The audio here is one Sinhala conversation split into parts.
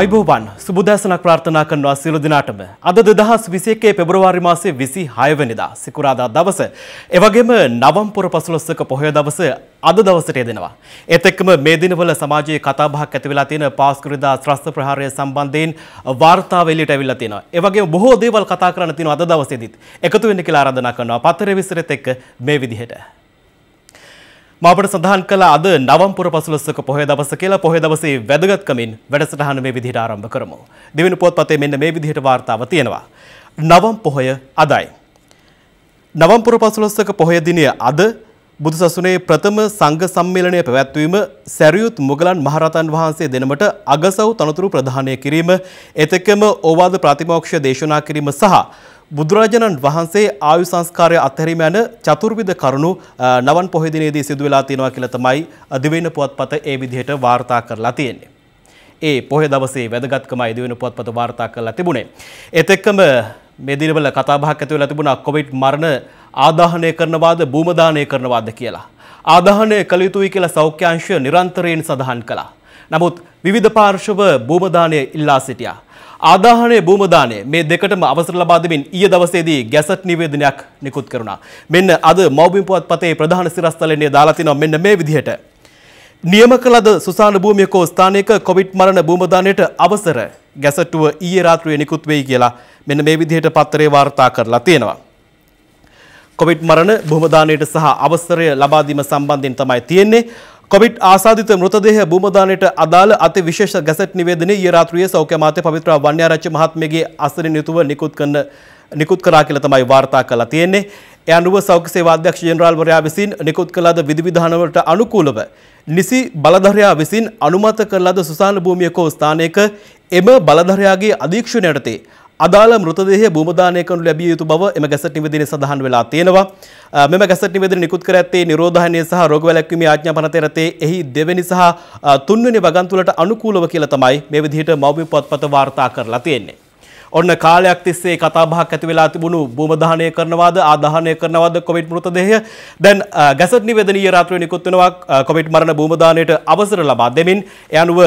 අයිබෝවන් සුබදෑසනක් ප්‍රාර්ථනා කරනවා සියලු දිනාටම. අද 2021 පෙබරවාරි මාසයේ 26 වෙනිදා සිකුරාදා දවස. එවැගේම නවම්පුර 15ක පොහොය දවස අද දවසට යෙදෙනවා. ඒත් එක්කම මේ දිනවල සමාජයේ කතා බහක් ඇති වෙලා තියෙන පාස්කුරුදා ත්‍රස්ත ප්‍රහාරය සම්බන්ධයෙන් වාර්තාව එළියට අවිලා තියෙනවා. ඒ වගේම බොහෝ දේවල් කතා කරන්න තියෙනවා අද දවසේදීත්. එකතු වෙන්න කියලා ආරාධනා කරනවා. පතරේ විස්තරෙත් එක්ක මේ විදිහට. මාපට සඳහන් කළ අද නවම්පුර පසුලස්සක පොහොය දවස කියලා පොහොය දවසේ වැදගත්කමින් වැඩසටහන මේ විදිහට ආරම්භ කරමු. දෙවෙනි පොත්පතේ මෙන්න මේ විදිහට වාර්තාව තියෙනවා. නවම් පොහොය අදයි. නවම්පුර පසුලස්සක පොහොය දිනය අද බුදුසසුනේ ප්‍රථම සංඝ සම්මේලනය පැවැත්වීම සැරියුත් මුගලන් මහරතන් වහන්සේ දෙනමට අගසව් තනතුරු ප්‍රදානය කිරීම එතකම ඕවාද ප්‍රතිමෝක්ෂ දේශනා කිරීම සහ බුදුරජාණන් වහන්සේ ආයු සංස්කාරය අත්හැරීම යන චතුර්විධ කරුණු නවන් පොහොය දිනේදී සිදු වෙලා තියෙනවා කියලා තමයි දිවයින පුවත්පත ඒ විදිහට වාර්තා කරලා තියෙන්නේ. ඒ පොහෙ දවසේ වැදගත්කමයි දිවයින පුවත්පත වාර්තා කරලා තිබුණේ. ඒත් එක්කම මේ දිනවල කතා බහක් ඇති වෙලා තිබුණා කොවිඩ් මරණ ආදාහනය කරනවාද බූම දානය කරනවාද කියලා. ආදාහනය කළ යුතුයි කියලා සෞඛ්‍ය අංශය නිරන්තරයෙන් සඳහන් කළා. නමුත් විවිධ පාර්ශව බූම දානය ඉල්ලා සිටියා. ආදාහනය භූමදානය මේ දෙකටම අවසර ලබා දෙමින් ඊයේ දවසේදී ගැසට් නිවේදනයක් නිකුත් කරුණා. මෙන්න අද මව්බිම් පුවත්පතේ ප්‍රධාන සිරස්තලෙන්නේ දාලා තිනවා මෙන්න මේ විදිහට. නියම කළද සුසාන භූමියක ස්ථානයක කොවිඩ් මරණ භූමදානයට අවසර ගැසට්ටුව ඊයේ රාත්‍රියේ නිකුත් වෙයි කියලා මෙන්න මේ විදිහට පත්තරේ වාර්තා කරලා තියෙනවා. කොවිඩ් මරණ භූමදානයට සහ අවසරය ලබා දීම සම්බන්ධයෙන් තමයි තියෙන්නේ. කොවිඩ් ආසාධිත මෘතදේහ බූමදානයට අදාළ අති විශේෂ ගැසට් නිවේදනය ඊයේ රාත්‍රියේ සෞඛ්‍ය අමාත්‍ය පවිත්‍ර වන්‍යාරච්චි මහත්මියගේ අසරින් යුතුව නිකුත් කරන නිකුත් කරා කියලා තමයි වාර්තා කරලා තියෙන්නේ. ඒ අනුව සෞඛ්‍ය සේවා අධ්‍යක්ෂ ජෙනරාල්වරයා විසින් නිකුත් කළ ලද විධිවිධාන වලට අනුකූලව නිසි බලධරයා විසින් අනුමත කළ ලද සුසාන භූමියක ස්ථානයක එම බලධරයාගේ අධීක්ෂණය යටතේ අදාළ මෘතදේහය බෝමදානය කරනු ලැබිය යුතු බව එම ගැසට් නිවේදනයේ සඳහන් වෙලා තියෙනවා. මෙම ගැසට් නිවේදනය නිකුත් කර ඇත්තේ නිරෝධායනය සහ රෝග වැළැක්වීමේ ආඥා පනත යටතේ එහි දෙවැනි සහ තුන්වැනි වගන්තුලට අනුකූලව කියලා තමයි මේ විදිහට මෞබි පොත්පත වාර්තා කරලා තියෙන්නේ. ඔන්න කාලයක් තිස්සේ කතා බහක් ඇති වෙලා තිබුණු භූම දහනය කරනවාද ආදාහනය කරනවාද කොවිඩ් මෘතදේහය දැන් ගැසට් නිවේදනීය රාත්‍රියේ නිකුත් වෙනවා කොවිඩ් මරණ භූම දාණයට අවසර ලබා දෙමින් ඒ අනුව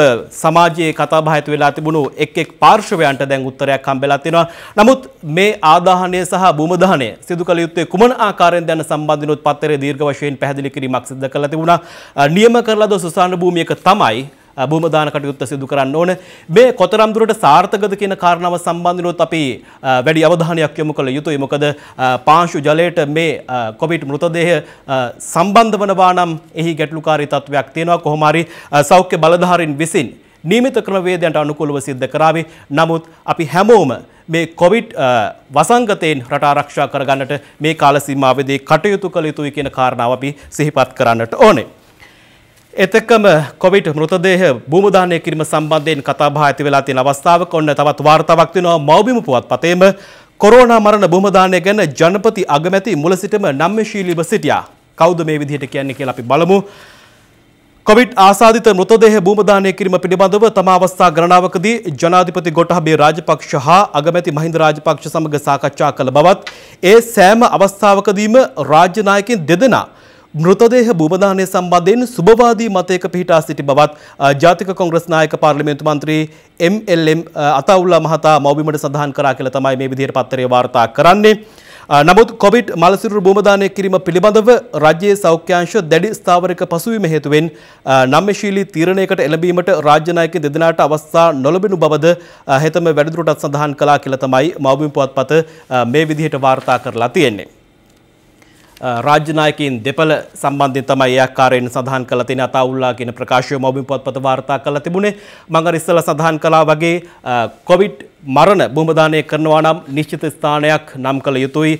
සමාජයේ කතා බහ ඇති වෙලා තිබුණු එක් එක් පාර්ශවයන්ට දැන් උත්තරයක් හම්බෙලා තිනවා. නමුත් මේ ආදාහනය සහ භූම දහනය සිදු කළ යුත්තේ කුමන ආකාරයෙන් දැන සම්බන්ධ විනෝත් පත්තරේ දීර්ඝ වශයෙන් පැහැදිලි කිරීමක් සිදු කළා තිබුණා. නියම කරලා දෝ සුසාන භූමියක තමයි භූමදාන කටයුත්ත සිදු කරන්න ඕන. මේ කොතරම් දුරට සාර්ථකද කියන කාරණාව සම්බන්ධනොත් අපි වැඩි අවධානයක් යොමු කළ යුතුයි. මොකද පාංශු ජලයට මේ කොවිඩ් මෘතදේහ සම්බන්ධ වනවා නම් එහි ගැටලුකාරී තත්ත්වයක් තියෙනවා. කොහොම හරි සෞඛ්‍ය බලධාරීන් විසින් නීමිත ක්‍රමවේදයන්ට අනුකූලව සිද්ධ කරාවේ. නමුත් අපි හැමෝම මේ කොවිඩ් වසංගතයෙන් රට ආරක්ෂා කරගන්නට මේ කාල සීමාවේදී කටයුතු කළ යුතුයි කියන කාරණාව අපි සිහිපත් කරන්නට ඕනේ. එතකම කොවිඩ් මෘතදේහ භූමදානය කිරීම සම්බන්ධයෙන් කතාබහ ඇති වෙලා තියෙන අවස්ථාවක ඔන්න තවත් වාර්තාවක් වෙනවා මෞබිම පුවත්පතේම කොරෝනා මරණ භූමදානය ගැන ජනපති අගමැති මුල සිටම නම්‍යශීලීව සිටියා. කවුද මේ විදිහට කියන්නේ කියලා අපි බලමු. කොවිඩ් ආසාදිත මෘතදේහ භූමදානය කිරීම පිළිබඳව තම අවස්ථා ගණනාවකදී ජනාධිපති ගොටහබේ රාජපක්ෂ හා අගමැති මහින්ද රාජපක්ෂ සමග සාකච්ඡා කළ බවත් ඒ සෑම අවස්ථාවකදීම රාජ්‍ය නායකයන් දෙදෙනා මෘතදේහ භූමදානය සම්බන්ධයෙන් සුභවාදී මතයක පිහිටා සිටි බවත් ජාතික කොංග්‍රස් නායක පාර්ලිමේන්තු මන්ත්‍රී එම්.එල්.එම්. අතවුල්ලා මහතා මව්බිමට සඳහන් කරා කියලා තමයි මේ විදිහට පත්තරේ වාර්තා කරන්නේ. නමුත් කොවිඩ් මලසිරුරු භූමදානය කිරීම පිළිබඳව රජයේ සෞඛ්‍යංශ දැඩි ස්ථාවරක පසුවීම හේතුවෙන් නම්‍යශීලී තීරණයකට එළඹීමට රාජ්‍ය නායක දෙදෙනාට අවස්ථා නොලැබෙනු බවද හෙතෙම වැඩිදුරටත් සඳහන් කළා කියලා තමයි මව්බිම් පුවත්පත මේ විදිහට වාර්තා කරලා තියෙන්නේ. රාජ්‍යනායකයින් දෙපළ සම්බන්ධින් තමයි ඒ ආකාරයෙන් සඳහන් කළ තියෙන අතාවුල්ලා කියන ප්‍රකාශය මෞබින් පොත්පත වාර්තා කළා තිබුණේ මම ඉස්සලා සඳහන් කළා වගේ කොවිඩ් මරණ බොමදානය කරනවා නම් නිශ්චිත ස්ථානයක් නම් කළ යුතුයි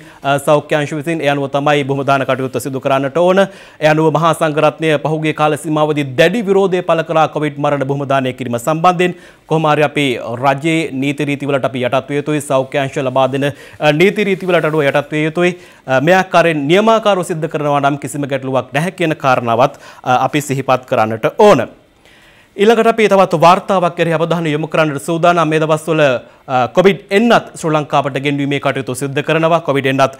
සෞඛ්‍යංශ විසින් ඒ අනුව තමයි බොමදාන කටයුතු සිදු කරන්නට ඕන. ඒ අනුව මහා සංඝරත්නය පහුගිය කාල සීමාවදී දැඩි විරෝධය පළ කළා කොවිඩ් මරණ බොමදානය කිරීම සම්බන්ධයෙන්. කොහොම හරි අපි රජයේ නීති රීති වලට අපි යටත් විය යුතුයි. සෞඛ්‍යංශ ලබා දෙන නීති රීති වලට අනුව යටත් විය යුතුයි. මේ ආකාරයෙන් නියමාකාරව සිද්ධ කරනවා නම් කිසිම ගැටලුවක් නැහැ කියන කාරණාවත් අපි සිහිපත් කරන්නට ඕන. ඊළඟට අපි තවත් වාර්තාවක් කෙරෙහි අවධානය යොමු කරන්නට සූදානම් මේ දවස්වල කොවිඩ් එන්නත් ශ්‍රී ලංකාවට ගෙන්වීමේ කටයුතු සිද්ධ කරනවා කොවිඩ් එන්නත්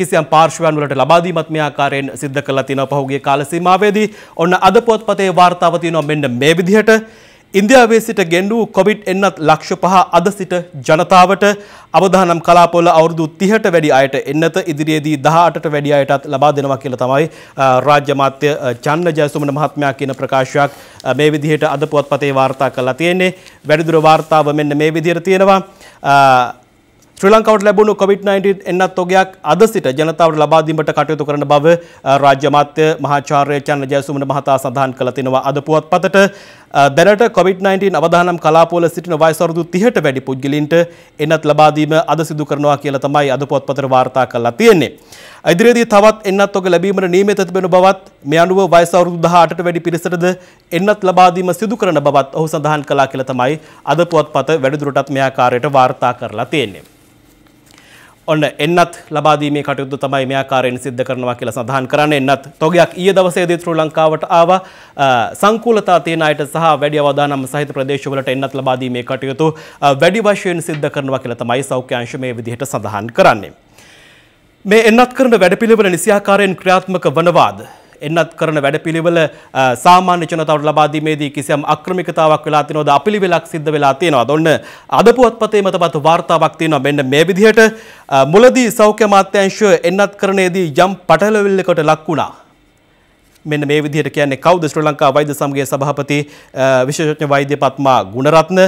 කිසියම් පාර්ශ්වයන් වලට ලබා දීමත් මේ ආකාරයෙන් සිද්ධ කළා තියෙනවා පහුගිය කාල සීමාවේදී ඔන්න අද පොත්පතේ වාර්තාව තියෙනවා මෙන්න මේ විදිහට ඉන්දියාවේ සිට ගෙන්ඩූ කොවිඩ් එන්නත් ලක්ෂ පහ අද සිට ජනතාවට අවධානම් කලාපොල අවුරුදු 30ට වැඩි අයට එන්නත ඉදිරියේදී 18ට වැඩි අයටත් ලබා දෙනවා කියලා තමයි රාජ්‍ය මාත්‍ය චන්න ජයසුමන මහත්මයා කියන ප්‍රකාශයක් මේ විදිහට අද පුවත්පතේ වාර්තා කරලා තියෙන්නේ වැඩිදුර වාර්තාව මෙන්න මේ විදිහට තියෙනවා ශ්‍රී ලංකාවට ලැබුණු COVID-19 එන්නත් ඔගයක් අද සිට ජනතාවට ලබා දීමට කටයුතු කරන බව රාජ්‍ය මාත්‍ය මහාචාර්ය චන්න ජයසුමන මහතා සඳහන් කළ තිනවා අද පුවත්පතට දැනට කොවිD-19 අවදානම් කලාපවල සිටින වයසවරුදු 30ට වැඩි පුද්ගලින්ට එන්නත් ලබා දීම අද සිදු කරනවා කියලා තමයි අද පොත්පතට වාර්තා කරලා තියෙන්නේ. ඉදිරියේදී තවත් එන්නත් ඔක ලැබීමට නියමිත තිබෙන බවත් මේ අනුව වයසවරුදු 18ට වැඩි පිරිසටද එන්නත් ලබා දීම සිදු කරන බවත් ඔහු සඳහන් කළා කියලා තමයි අද පොත්පත වැඩිදුරටත් මේ ආකාරයට වාර්තා කරලා තියෙන්නේ. ඔන්න එන්නත් ලබාදීමේ කටයුතු තමයි මේ ආකාරයෙන් සිද්ධ කරනවා කියලා සඳහන් කරන්නේ එන්නත් තොගයක් ඊයේ දවසේදී ශ්‍රී ලංකාවට ආවා සංකූලතා තියෙන අයට සහ වැඩි අවදානම සහිත ප්‍රදේශවලට එන්නත් ලබාදීමේ කටයුතු වැඩි වශයෙන් සිද්ධ කරනවා කියලා තමයි සෞඛ්‍ය අංශ මේ විදිහට සඳහන් කරන්නේ මේ එන්නත් කරන වැඩපිළිවෙල නිසියාකාරයෙන් ක්‍රියාත්මක වනවාද එන්නත් කරන වැඩපිළිවෙල සාමාන්‍ය ජනතාවට ලබා දීමේදී කිසියම් අක්‍රමිකතාවක් වෙලා තියෙනවද අපිළිවෙලක් සිද්ධ වෙලා තියෙනවද ඔන්න අද පුවත්පතේ මතපත් වාර්තාවක් තියෙනවා මෙන්න මේ විදිහට මුලදී සෞඛ්‍ය අමාත්‍යාංශය එන්නත් කරනේදී යම් පටලවිල්ලකට ලක් වුණා මෙන්න මේ විදිහට කියන්නේ කවුද ශ්‍රී ලංකා වෛද්‍ය සමගයේ සභාපති විශේෂඥ වෛද්‍ය පත්මා ගුණරත්න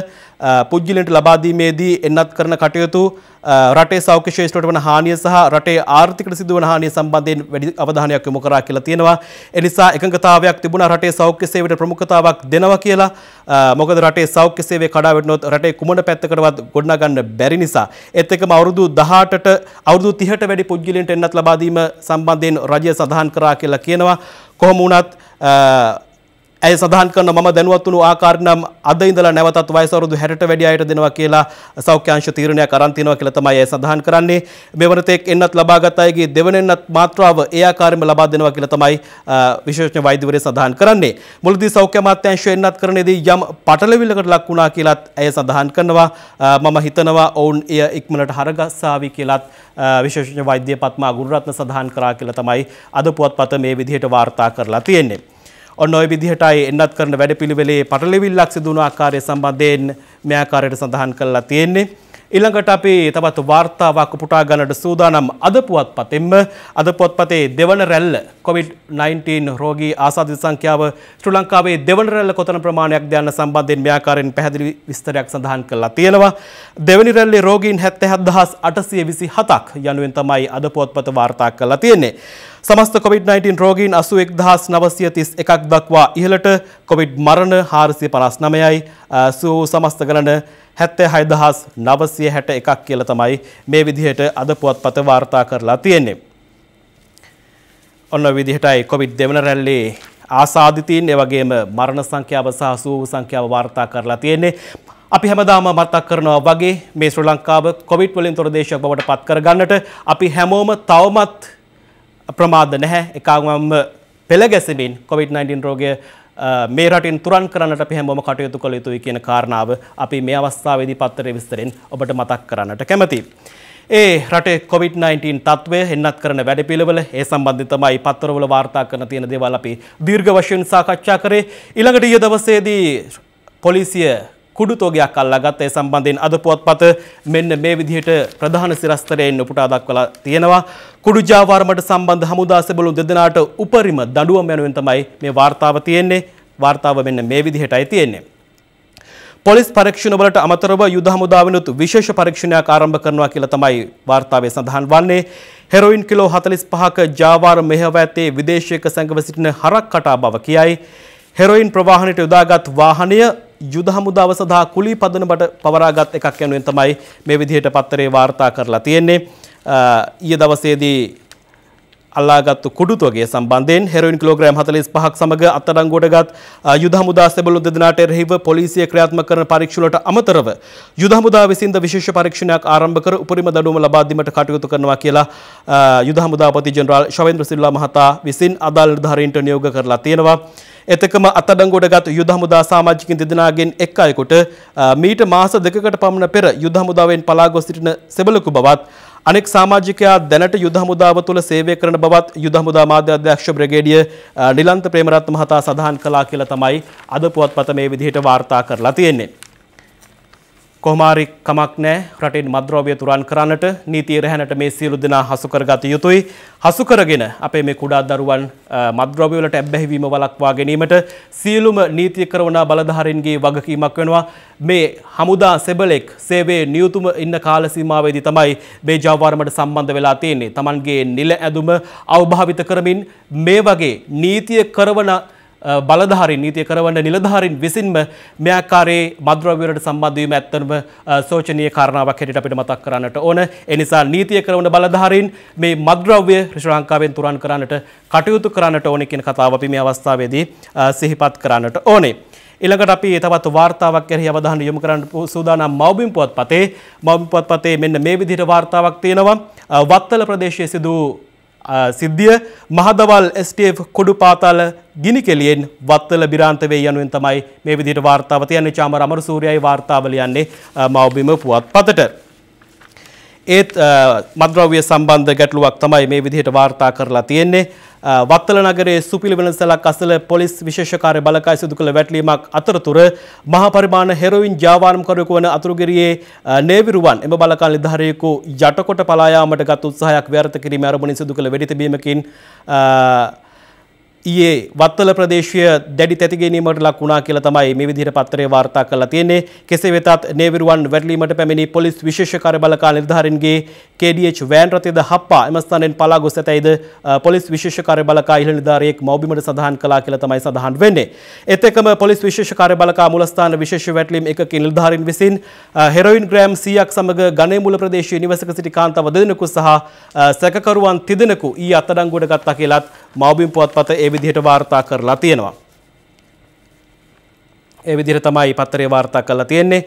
පුජ්‍යලෙන්ට ලබා දීමේදී එන්නත් කරන කටයුතු රටේ සෞඛ්‍යශේෂ්ඨට වන හානිය සහ රටේ ආර්ථිකට සිදුවන හානිය සම්බන්ධයෙන් වැඩි අවධානයක් යොමු කරා කියලා තියෙනවා. ඒ නිසා එකඟතාවයක් තිබුණා රටේ සෞඛ්‍ය සේවයට ප්‍රමුඛතාවක් දෙනවා කියලා. මොකද රටේ සෞඛ්‍ය සේවය කඩා වැටුණොත් රටේ කුමන පැත්තකටවත් ගොඩනගා ගන්න බැරි නිසා. ඒත් එක්කම අවුරුදු 18ට අවුරුදු 30ට වැඩි පුද්ගලයන්ට එන්නත් ලබා දීම සම්බන්ධයෙන් රජය සඳහන් කරා කියලා කියනවා. කොහොම වුණත් ඇය සඳහන් කරන මම දැනුවත් වුණු ආකාරනම් අද ඉඳලා නැවතත් වයස අවුරුදු 60ට වැඩි අයට දෙනවා කියලා සෞඛ්‍ය අංශ තීරණයක් අරන් තිනවා කියලා තමයි ඇය සඳහන් කරන්නේ. මෙවන තෙක් එන්නත් ලබාගත් අයගේ දෙවනෙන්නත් මාත්‍රාව ඒ ආකාරයෙන්ම ලබා දෙනවා කියලා තමයි විශේෂඥ වෛද්‍යවරයා සඳහන් කරන්නේ. මුලදී සෞඛ්‍ය අමාත්‍යාංශය එන්නත් කරන්නේදී යම් පටලවිල්ලකට ලක් වුණා කියලත් ඇය සඳහන් කරනවා. මම හිතනවා ඔවුන් එය ඉක්මනට හරගස්සාවි කියලත් විශේෂඥ වෛද්‍ය පත්මා ගුරුරත්න සඳහන් කරා කියලා තමයි අද පුවත්පත මේ විදිහට වාර්තා කරලා තියෙන්නේ. ඔන්න ඔය විදිහටයි එන්නත් කරන වැඩපිළිවෙලේ පටලවිල්ලක් සිදු වුණු ආකාරය සම්බන්ධයෙන් මේ ආකාරයට සඳහන් කරලා තියෙන්නේ. ඊළඟට අපි තවත් වාර්තාවක් උපුටා ගන්නට සූදානම් අද පුවත්පතෙන්ම අද පුවත්පතේ දෙවන රැල්ල COVID-19 රෝගී ආසාදිත සංඛ්‍යාව ශ්‍රී ලංකාවේ දෙවන රැල්ල කොතන ප්‍රමාණයක්ද යන සම්බන්ධයෙන් මේ ආකාරයෙන් පැහැදිලි විස්තරයක් සඳහන් කරලා තියෙනවා. දෙවනි රැල්ලේ රෝගීන් 77827ක් යනුවෙන් තමයි අද පුවත්පත වාර්තා කරලා තියෙන්නේ. සමස්ත කොවිD-19 රෝගීන් 81931ක් දක්වා ඉහළට කොවිඩ් මරණ 459යි සුව වූ සමස්ත ගණන 76961ක් කියලා තමයි මේ විදිහට අද පුවත්පත වාර්තා කරලා තියෙන්නේ. ඔන්න විදිහටයි කොවිඩ් දෙවන රැල්ලේ ආසාධිතීන් ඒ වගේම මරණ සංඛ්‍යාව සහ සුව වූ සංඛ්‍යාව වාර්තා කරලා තියෙන්නේ. අපි හැමදාම මතක් කරනවා වගේ මේ ශ්‍රී ලංකාව කොවිඩ් වලින් තොර දේශයක් බවට පත් කරගන්නට අපි හැමෝම තවමත් ප්‍රමාද නැහැ එකගම පෙළ ගැසමින් කොවිD-19 රෝගය මේ රටින් තුරන් කරන්නට අපි හැමෝම කටයුතු කළ යුතුයි කියන කාරණාව අපි මේ අවස්ථාවේදී පත්තරේ විස්තරෙන් ඔබට මතක් කරන්නට කැමතියි. ඒ රටේ කොවිD-19 තත්ත්වය හෙන්නත් කරන වැඩපිළිවෙල ඒ සම්බන්ධයෙන් තමයි පත්තරවල වාර්තා කරන තියෙන දේවල් අපි දීර්ඝ වශයෙන් සාකච්ඡා කරේ. ඊළඟට ඊයේ දවසේදී පොලිසිය කුඩු තෝගයක් අල්ලාගත් ඒ සම්බන්ධයෙන් අද පුවත්පත මෙන්න මේ විදිහට ප්‍රධාන සිරස්තරයෙන් උපුටා දක්වලා තියෙනවා. කුඩු ජාවාරමට සම්බන්ධ හමුදා සෙබළු දෙදෙනාට උපරිම දඬුවම යනුවෙන් තමයි මේ වාර්තාව තියෙන්නේ. වාර්තාව මෙන්න මේ විදිහටයි තියෙන්නේ. පොලිස් පරීක්ෂණවලට අමතරව යුද හමුදා වෙනුත් විශේෂ පරීක්ෂණයක් ආරම්භ කරනවා කියලා තමයි වාර්තාවේ සඳහන් වන්නේ. හෙරොයින් කිලෝ 45ක ජාවාර මෙහෙව ඇත්තේ විදේශයක සංගව සිටින හරක් කටා බව කියයි. හෙරොයින් ප්‍රවාහනයට යොදාගත් වාහනය යුද හමුදාව සඳහා කුලී පදනමට පවරාගත් එකක් යනුවෙන් තමයි මේ විදිහට පත්තරේ වාර්තා කරලා තියෙන්නේ. ඊයේ දවසේදී අල්ලාගත්තු කුඩුත් වගේ සම්බන්ධයෙන් හෙරොයින් කිලෝග්‍රෑම් 45ක් සමග අත්අඩංගුවටගත් යුද හමුදා සෙබළුන් දෙදෙනාට එරෙහිව පොලිසිය ක්‍රියාත්මක කරන පරීක්ෂණවලට අමතරව යුද හමුදා විසින්ද විශේෂ පරීක්ෂණයක් ආරම්භ කර උපරිම දඩුවම ලබා දීමට කටයුතු කරනවා කියලා යුද හමුදාපති ජෙනරාල් ශවේන්ද්‍ර සිල්වා මහතා විසින් අදාළ නිලධාරීන්ට නියෝග කරලා තියෙනවා. එතකම අත්අඩංගුවටගත් යුද හමුදා සමාජිකින් දෙදෙනාගෙන් එක් අයෙකුට මීට මාස දෙකකට පමණ පෙර යුද හමුදාවෙන් පලා ගොස් සිටින සෙබළකු බවත් අනෙක් සමාජිකයා දැනට යුද හමුදාව තුළ සේවය කරන බවත් යුද හමුදා මාධ්‍ය අධ්‍යක්ෂ බ්‍රිගේඩිය නිලන්ත ප්‍රේමරත්න මහතා සඳහන් කළා කියලා තමයි අද පුවත්පත මේ විදිහට වාර්තා කරලා තියෙන්නේ. කොහොමාරි කමක් නෑ රටින් මද්‍රෝවය තුරන් කරන්නට නීතිය රැහැනට මේ සියලු දෙනා හසු කරගත යුතුයි. හසු කරගෙන අපේ මේ කුඩා දරුවන් මද්‍රෝවය වලට ඇබ්බැහිවීම වළක්වා ගැනීමට සියලුම නීතිය කරවනා බලධාරීන්ගේ වගකීමක් වෙනවා. මේ හමුදා සෙබලෙක් සේවයේ නියුතුම ඉන්න කාල සීමාවේදී තමයි මේ ජවවර්මට සම්බන්ධ වෙලා තියෙන්නේ. Tamanගේ නිල ඇඳුම අවභාවිත කරමින් මේ වගේ නීතිය කරවන බලධාරින් නීතිය කරවන්න නිලධාරින් විසින්ම මෙයාකාරයේ මද්‍රව්‍යවලට සම්බන්ධ වීම ඇත්තම සෝචනීය කාරණාවක් හැටියට අපිට මතක් කරන්නට ඕන. ඒ නිසා නීතිය කරවන බලධාරින් මේ මද්‍රව්‍ය ශ්‍රී ලංකාවෙන් තුරන් කරන්නට කටයුතු කරන්නට ඕනේ කියන කතාව අපි මේ අවස්ථාවේදී සිහිපත් කරන්නට ඕනේ. ඊළඟට අපි තවත් වාර්තාවක් කෙරෙහි අවධානය යොමු කරන්න සූදානම් මව්බිම් පුවත්පතේ මව්බිම් පුවත්පතේ මෙන්න මේ විදිහට වාර්තාවක් තියෙනවා වත්තල ප්‍රදේශයේ සිදු සිද්ධිය මහදවල් ස්ටේෆ් කොඩු පාතාල ගිනි කෙලියෙන් වත්තල බිරාන්තවේ යනුවෙන් තමයි මේ විදිහට වාර්තාව තියන්නේ චාමර අමරසූරියයි වාර්තාව ලියන්නේ මව්බිම පුවත්පතට. ඒත් මද්‍රව්‍ය සම්බන්ධ ගැටලුවක් තමයි මේ විදිහට වාර්තා කරලා තියෙන්නේ වත්තල නගරේ සුපිලි වෙනසලක් අසල පොලිස් විශේෂකාරය බලකාය සිදු කළ වැටලීමක් අතරතුර මහපරිමාණ හෙරොයින් ජාවාරම්කරයකු වන අතුරුගිරියේ නේවිරුවන් එම බලකාල නිධාරයෙකු යටකොට පලායාමට ගත් උත්සාහයක් ව්‍යර්ථ කිරීම අරමුණින් සිදු කළ වෙඩිතබීමකින් ඊයේ වත්තල ප්‍රදේශය දැඩි තැති ගැනීමට ලක් වුණා කියලා තමයි මේ විදිහට පත්‍රය වාර්තා කරලා තියෙන්නේ. කෙසේ වෙතත් නේවිරුවන් වැටලීමට පැමිණි පොලිස් විශේෂ කාර්යබලකා නිලධාරීන්ගේ KDH වෑන් රථයද හප්පා එම ස්ථානයෙන් පලා ගොස් ඇතැයිද පොලිස් විශේෂ කාර්යබලකා ඉහළ නිලධාරියෙක් මෞබිමට සඳහන් කළා කියලා තමයි සඳහන් වෙන්නේ. ඒත් එක්කම පොලිස් විශේෂ කාර්යබලකා මූලස්ථාන විශේෂ වැටලීම් එකකේ නිලධාරීන් විසින් හෙරොයින් ග්‍රෑම් 100ක් සමග ගණේමුල ප්‍රදේශයේ නිවසක සිටි කාන්තාව දෙදෙනෙකු සහ සැකකරුවන් තිදෙනෙකු ඊ අත්අඩංගුවට ගත්තා කියලත් මෞබිම පුවත්පත ඒ ඒ විදිහට වාර්තා කරලා තියෙනවා. ඒ විදිහට තමයි පත්තරේ වාර්තා කරලා තියෙන්නේ.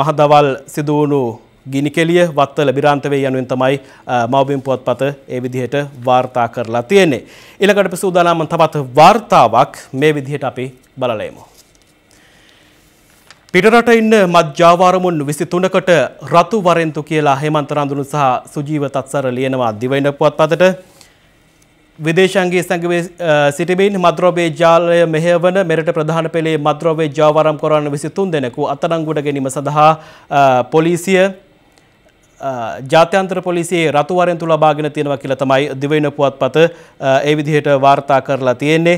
මහදවල් සිදුවුණු ගිනි කෙලිය වත්තල බිරාන්තවේ යනුවෙන් තමයි මවබිම් පුවත්පත ඒ විදිහට වාර්තා කරලා තියෙන්නේ. ඊළඟට අපි සූදානම් තවත් වාර්තාවක් මේ විදිහට අපි බලලෙමු. පිටරට ඉන්න මජ්ජාවාරමුන් 23කට රතු වරෙන්තු කියලා හේමන්ත රඳුනු සහ සුජීව තත්සර ලියනවා දිවයින පුවත්පතට. විදේශන්ගේ සංගවේ සිටිමින් මද්‍රෝවේ ජාලය මෙහවන මෙරට ප්‍රධාන පෙළේ මද්‍රෝවේ ජාවරම් කොරන්න විසිතුන් දෙනෙකු අත්තරංගුඩ ගැනීම සඳහා පොලිසිය ජාත්‍යන්ත්‍ර පොලිසියේ රතුවරෙන් තුළ බාගෙන තියෙනවා කියලා තමයි දිවෙන පුවත් පත ඒ විදිහට වාර්තා කරලා තියෙන්නේ.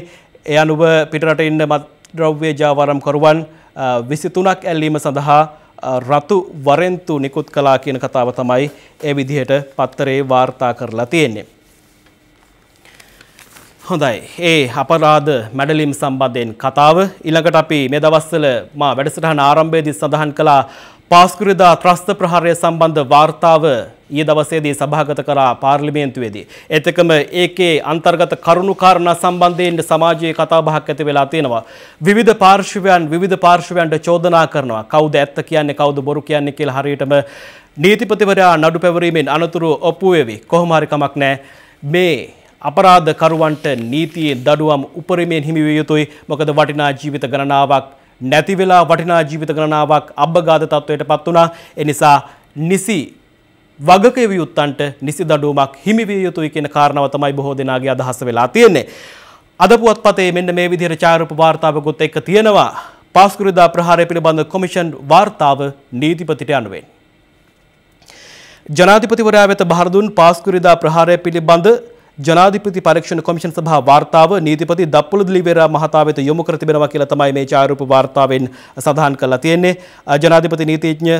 එය අනුව පිටරට ඉන්න මද්‍රව්‍ය ජාවරම් කරුවන් විසිතුනක් ඇල්ලීම සඳහා රතු වරෙන්තු නිකුත් කලා කියන කතාව තමයි ඒ විදිහට පත්තරේ වාර්තා කරලා තියෙන්නේ. හොඳයි ඒ අපරාධ මැඩලිම් සම්බන්ධයෙන් කතාව ඊළඟට අපි මේ දවස්වල මා වැඩසටහන ආරම්භයේදී සඳහන් කළා පාස්කුරිදා ත්‍රස්ත ප්‍රහාරය සම්බන්ධ වාර්තාව ඊයේ දවසේදී සභාගත කරා පාර්ලිමේන්තුවේදී. ඒත් එකම ඒකේ අන්තර්ගත කරුණු කාරණා සම්බන්ධයෙන් සමාජයේ කතා බහක් ඇති වෙලා තියෙනවා. විවිධ පාර්ශ්වයන් විවිධ පාර්ශ්වයන්ට චෝදනා කරනවා. කවුද ඇත්ත කියන්නේ කවුද බොරු කියන්නේ කියලා හරියටම නීතිපතිවරයා නඩු පැවරීමෙන් අනතුරු ඔප්පු වෙවි. කොහොම හරි කමක් නැහැ. මේ අපරාධකරුවන්ට නීතියෙන් දඩුවම් උපරිමයෙන් හිමිවිය යුතුයි මොකද වටිනා ජීවිත ගණනාවක් නැති වෙලා වටිනා ජීවිත ගණනාවක් අබ්බගාත තත්ත්වයට පත් වුණා ඒ නිසා නිසි වගකීම් යුත්තන්ට නිසි දඩුවමක් හිමිවිය යුතුයි කියන කාරණාව තමයි බොහෝ දෙනාගේ අදහස වෙලා තියෙන්නේ අද පුවත්පතේ මෙන්න මේ විදිහට ඡායාරූප වාර්තාවකුත් එක්ක තියෙනවා පාස්කුරුදා ප්‍රහාරය පිළිබඳ කොමිෂන් වාර්තාව නීතිපතිට අනුවෙන් ජනාධිපතිවරයා වෙත බහර දුන් පාස්කුරුදා ප්‍රහාරය පිළිබඳ ජනාධිපති පරීක්ෂණ කොමිෂන් සභා වාර්තාව නීතිපති දප්පුලු දිලිවේරා මහතා වෙත යොමු කර තිබෙනවා කියලා තමයි මේ ඡායාරූප වාර්තාවෙන් සඳහන් කරලා තියෙන්නේ. ජනාධිපති නීතිඥ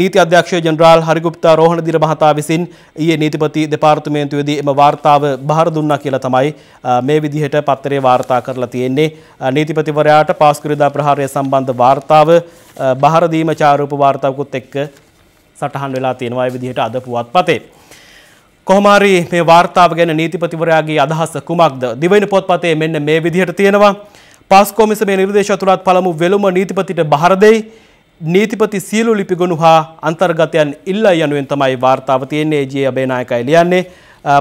නීති අධ්‍යක්ෂ ජනරාල් හරිගුප්තා රෝහණදිර මහතා විසින් ඊයේ නීතිපති දෙපාර්තමේන්තුවේදී එම වාර්තාව බහර දුන්නා කියලා තමයි මේ විදිහට පත්තරේ වාර්තා කරලා තියෙන්නේ. නීතිපතිවරයාට පාස්කුරිදා ප්‍රහාරය සම්බන්ධ වාර්තාව බහර දීම ඡායාරූප වාර්තාවකුත් එක්ක සටහන් වෙලා තියෙනවා ඒ විදිහට අද පුවත්පතේ. කොහොමාරි මේ වාර්තාව ගැන නීතිපතිවරයාගේ අදහස කුමක්ද දිවයින පොත්පතේ මෙන්න මේ විදිහට තියෙනවා පාස්කෝමිස මේ නිර්දේශ තුලත් පළමු වෙළුම නීතිපතිට බහර දෙයි නීතිපති සියලු ලිපිගොනු හා අන්තර්ගතයන් ඉල්ලා යනුවෙන් තමයි වාර්තාව තියෙන්නේ ජී අබේනායකයි ලියන්නේ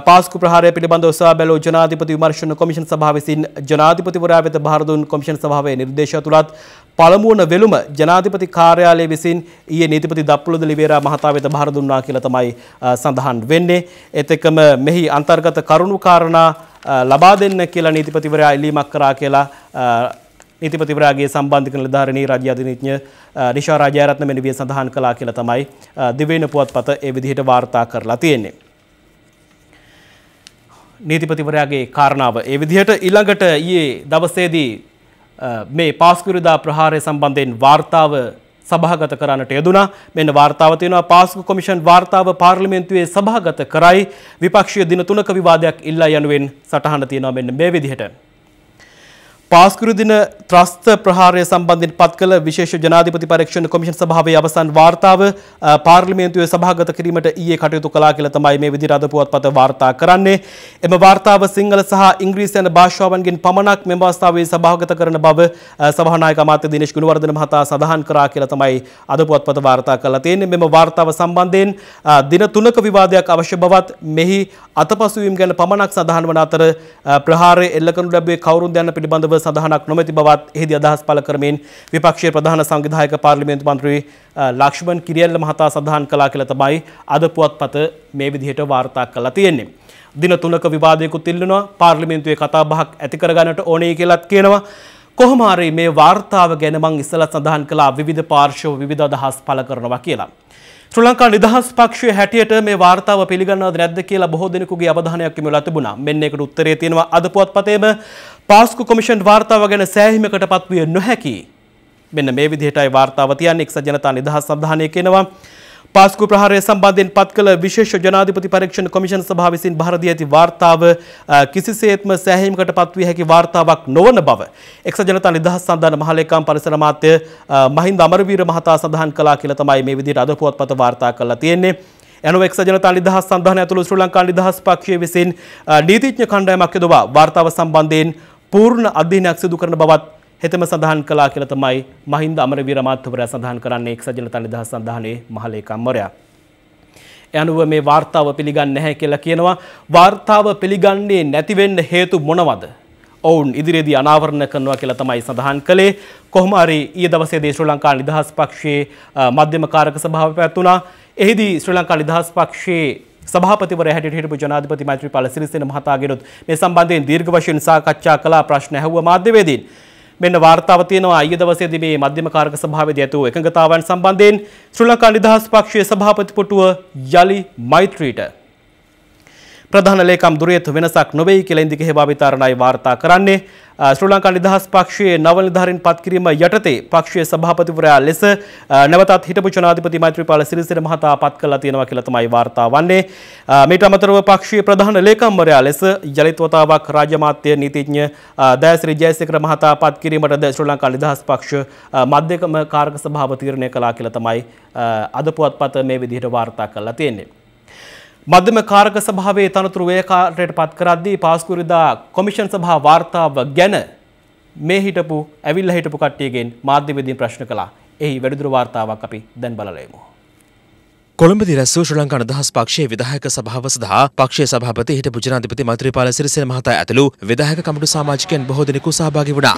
පාස්කු ප්‍රහාරය පිළිබඳ ඔසා බැලූ ජනාධිපති විමර්ශන කොමිෂන් සභාව විසින් ජනාධිපතිවරයා වෙත භාර දුන් කොමිෂන් සභාවේ නිර්දේශය තුලත් පළමු වන වෙළුම ජනාධිපති කාර්යාලය විසින් ඊයේ නීතිපති දප්පුලුද ලිවේරා මහතා වෙත භාර දුන්නා කියලා තමයි සඳහන් වෙන්නේ. ඒත් එක්කම මෙහි අන්තර්ගත කරුණු කාරණා ලබා දෙන්න කියලා නීතිපතිවරයා ඉල්ලීමක් කරා කියලා නීතිපතිවරයාගේ සම්බන්ධික නිලධාරිණී රාජ්‍ය අධිනීතිඥ නිෂා රාජයරත්න මෙනිවිය සඳහන් කළා කියලා තමයි දිවයින පුවත්පත ඒ විදිහට වාර්තා කරලා තියෙන්නේ. නීතිපතිවරයාගේ කාරණාව ඒ විදිහට ඊළඟට ඊයේ දවසේදී මේ පාස්කුරුදා ප්‍රහාරය සම්බන්ධයෙන් වාර්තාව සභාගත කරන්නට යෙදුනා මෙන්න වාර්තාව තියෙනවා පාස්කු කොමිෂන් වාර්තාව පාර්ලිමේන්තුවේ සභාගත කරයි විපක්ෂීය දින තුනක විවාදයක් ඉල්ලා යනුවෙන් සටහන තියෙනවා මෙන්න මේ විදිහට පාස්කුරු දින ත්‍රස්ත ප්‍රහාරය සම්බන්ධයෙන් පත් කළ විශේෂ ජනාධිපති පරීක්ෂණ කොමිෂන් සභාවේ අවසන් වාර්තාව පාර්ලිමේන්තුවේ සභාගත කිරීමට ඊයේ කටයුතු කළා කියලා තමයි මේ විදිහට අද පුවත්පත වාර්තා කරන්නේ. එම වාර්තාව සිංහල සහ ඉංග්‍රීසි යන භාෂාවන්ගෙන් පමණක් මෙම අවස්ථාවේ සභාගත කරන බව සභානායක අමාත්‍ය දිනේෂ් ගුණවර්ධන මහතා සඳහන් කරා කියලා තමයි අද පුවත්පත වාර්තා කළා තියෙන්නේ. මෙම වාර්තාව සම්බන්ධයෙන් දින තුනක විවාදයක් අවශ්‍ය බවත් මෙහි අතපසුවීම් ගැන පමණක් සඳහන් වන අතර ප්‍රහාරය එල්ල කරනු ලැබුවේ කවුරුන්ද යන පිළිබඳව පිළිබඳව සඳහනක් නොමැති බවත් එහිදී අදහස් පළ කරමින් විපක්ෂයේ ප්‍රධාන සංවිධායක පාර්ලිමේන්තු මන්ත්‍රී ලක්ෂ්මන් කිරියල්ල මහතා සඳහන් කළා කියලා තමයි අද පුවත්පත මේ විදිහට වාර්තා කළා තියෙන්නේ. දින තුනක විවාදයකුත් ඉල්ලනවා පාර්ලිමේන්තුවේ කතා බහක් ඇති කරගන්නට ඕනේ කියලාත් කියනවා. කොහොමාරි මේ වාර්තාව ගැන මං ඉස්සලා සඳහන් කළා විවිධ පාර්ශව විවිධ අදහස් පළ කරනවා කියලා. ශ්‍රී ලංකා නිදහස් පක්ෂය හැටියට මේ වාර්තාව පිළිගන්නවද නැද්ද කියලා බොහෝ දෙනෙකුගේ අවධානයක් යොමුලා තිබුණා. මෙන්න ඒකට උත්තරේ තියෙනවා අද පුවත්පතේම පාස්කු කොමිෂන් වාර්තාව ගැන සෑහිමකට පත්විය නොහැකි. මෙන්න මේ විදිහටයි වාර්තාව තියන්නේ එක්සත් ජනතා නිදහස් සන්ධානය කියනවා. පාස්කු ප්‍රහාරය සම්බන්ධයෙන් පත් කළ විශේෂ ජනාධිපති පරීක්ෂණ කොමිෂන් සභාව විසින් බහර දී ඇති වාර්තාව කිසිසේත්ම සෑහීමකට පත්විය හැකි වාර්තාවක් නොවන බව එක්සත් ජනතා නිදහස් සන්ධාන මහලේකම් පරිසර අමාත්‍ය මහින්ද අමරවීර මහතා සඳහන් කළා කියලා තමයි මේ විදිහට අද පුවත්පත වාර්තා කරලා තියෙන්නේ. එනු එක්සත් ජනතා නිදහස් සන්ධාන ඇතුළු ශ්‍රී ලංකා නිදහස් පක්ෂය විසින් නීතිඥ කණ්ඩායමක් යොදවා වාර්තාව සම්බන්ධයෙන් පූර්ණ අධ්‍යයනයක් සිදු කරන බවත් හෙතෙම සඳහන් කළා කියලා තමයි මහින්ද අමරවීර අමාත්‍යවරයා සඳහන් කරන්නේ එක්සත් ජනතා නිදහස් සන්ධානයේ මහලේකම්වරයා. ඒ අනුව මේ වාර්තාව පිළිගන්නේ නැහැ කියලා කියනවා. වාර්තාව පිළිගන්නේ නැති වෙන්න හේතු මොනවද? ඔවුන් ඉදිරියේදී අනාවරණ කරනවා කියලා තමයි සඳහන් කළේ. කොහොම හරි ඊයේ දවසේදී ශ්‍රී ලංකා නිදහස් පක්ෂයේ මධ්‍යම කාරක සභාව පැවැත්ුණා. එහිදී ශ්‍රී ලංකා නිදහස් පක්ෂයේ සභාපතිවර හැටියට හිටපු ජනාධිපති මෛත්‍රීපාල සිරිසේන මහතාගෙනුත් මේ සම්බන්ධයෙන් දීර්ඝ වශයෙන් සාකච්ඡා කළා ප්‍රශ්න ඇහුවා මාධ්‍යවේදීන්. මෙන්න වාර්තාව තියෙනවා අයිය දවසේදී මේ මධ්‍යම කාරක සභාවේදී ඇතුව එකඟතාවන් සම්බන්ධයෙන් ශ්‍රී ලංකා නිදහස් පක්ෂයේ සභාපති පුටුව යලි මෛත්‍රීට ප්‍රධාන ලේකම් දුරියත් වෙනසක් නොවේ කියලා ඉන්දික හේවාවිතාරණයි වාර්තා කරන්නේ ශ්‍රී ලංකා නිදහස් පක්ෂයේ නව නිලධාරීන් පත් කිරීම යටතේ පක්ෂයේ සභාපතිවරයා ලෙස නැවතත් හිටපු ජනාධිපති මෛත්‍රීපාල සිරිසේන මහතා පත් කළා තියෙනවා කියලා තමයි වාර්තා වන්නේ මේට අමතරව පක්ෂයේ ප්‍රධාන ලේකම්වරයා ලෙස ජලිත වතාවක් රාජ්‍ය මාත්‍ය නීතිඥ දයසිරි ජයසේකර මහතා පත් කිරීමටද ශ්‍රී ලංකා නිදහස් පක්ෂ මධ්‍යකම කාර්ක සභාව තීරණය කළා කියලා තමයි අද පුවත්පත මේ විදිහට වාර්තා කරලා තියෙන්නේ මධ්‍යම කාරක සභාවේ තනතුරු වේකාරයට පත් කරද්දී පාස්කුරිදා කොමිෂන් සභා වාර්තාව ගැන මේ හිටපු ඇවිල්ලා හිටපු කට්ටියගෙන් මාධ්‍යවේදීන් ප්‍රශ්න කළා. එහි වැඩිදුර වාර්තාවක් අපි දැන් බලලෙමු. කොළඹදි රැස්සූ ශ්‍ර ලංකා අදහස් පක්ෂයේ විදායක සභාව සඳහා පක්ෂයේ සභාපති හිටපු ජනාධිපති මෛත්‍රීපාල සිරිසේන මහතා ඇතුළු විදායක කමිටු සමාජිකයන් බොහෝ දෙනෙකු සහභාගී වුණා.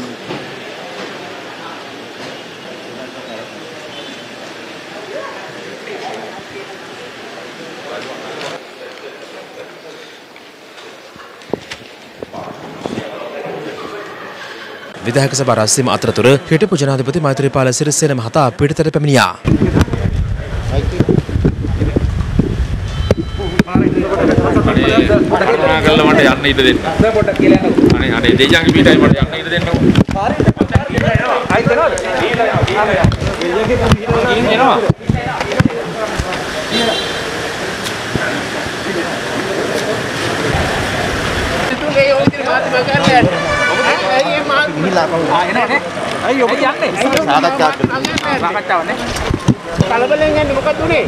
විධායක සභා රැස්වීම අතරතුර හිටපු ජනාධිපති මෛත්‍රීපාල සිරිසේන මහතා පිටතට පැමිණියා. කරුණා කරලා මට යන්න ඉඩ දෙන්න. අනේ අනේ දෙජාන්ගේ පිටයි මට යන්න ඉඩ දෙන්නකෝ. ආයෙත් එනවා. ආයෙත් එනවා. ඉතින් ඒ උන්ට මාත් මගන්නේ. වෙලා කවුද? ආ එනවනේ. අයියෝ ඔබ යන්නේ. සාකච්ඡාවක් කරනවා. සාකච්ඡාවක් නේ. කලබලෙන් යන්නේ මොකද උනේ?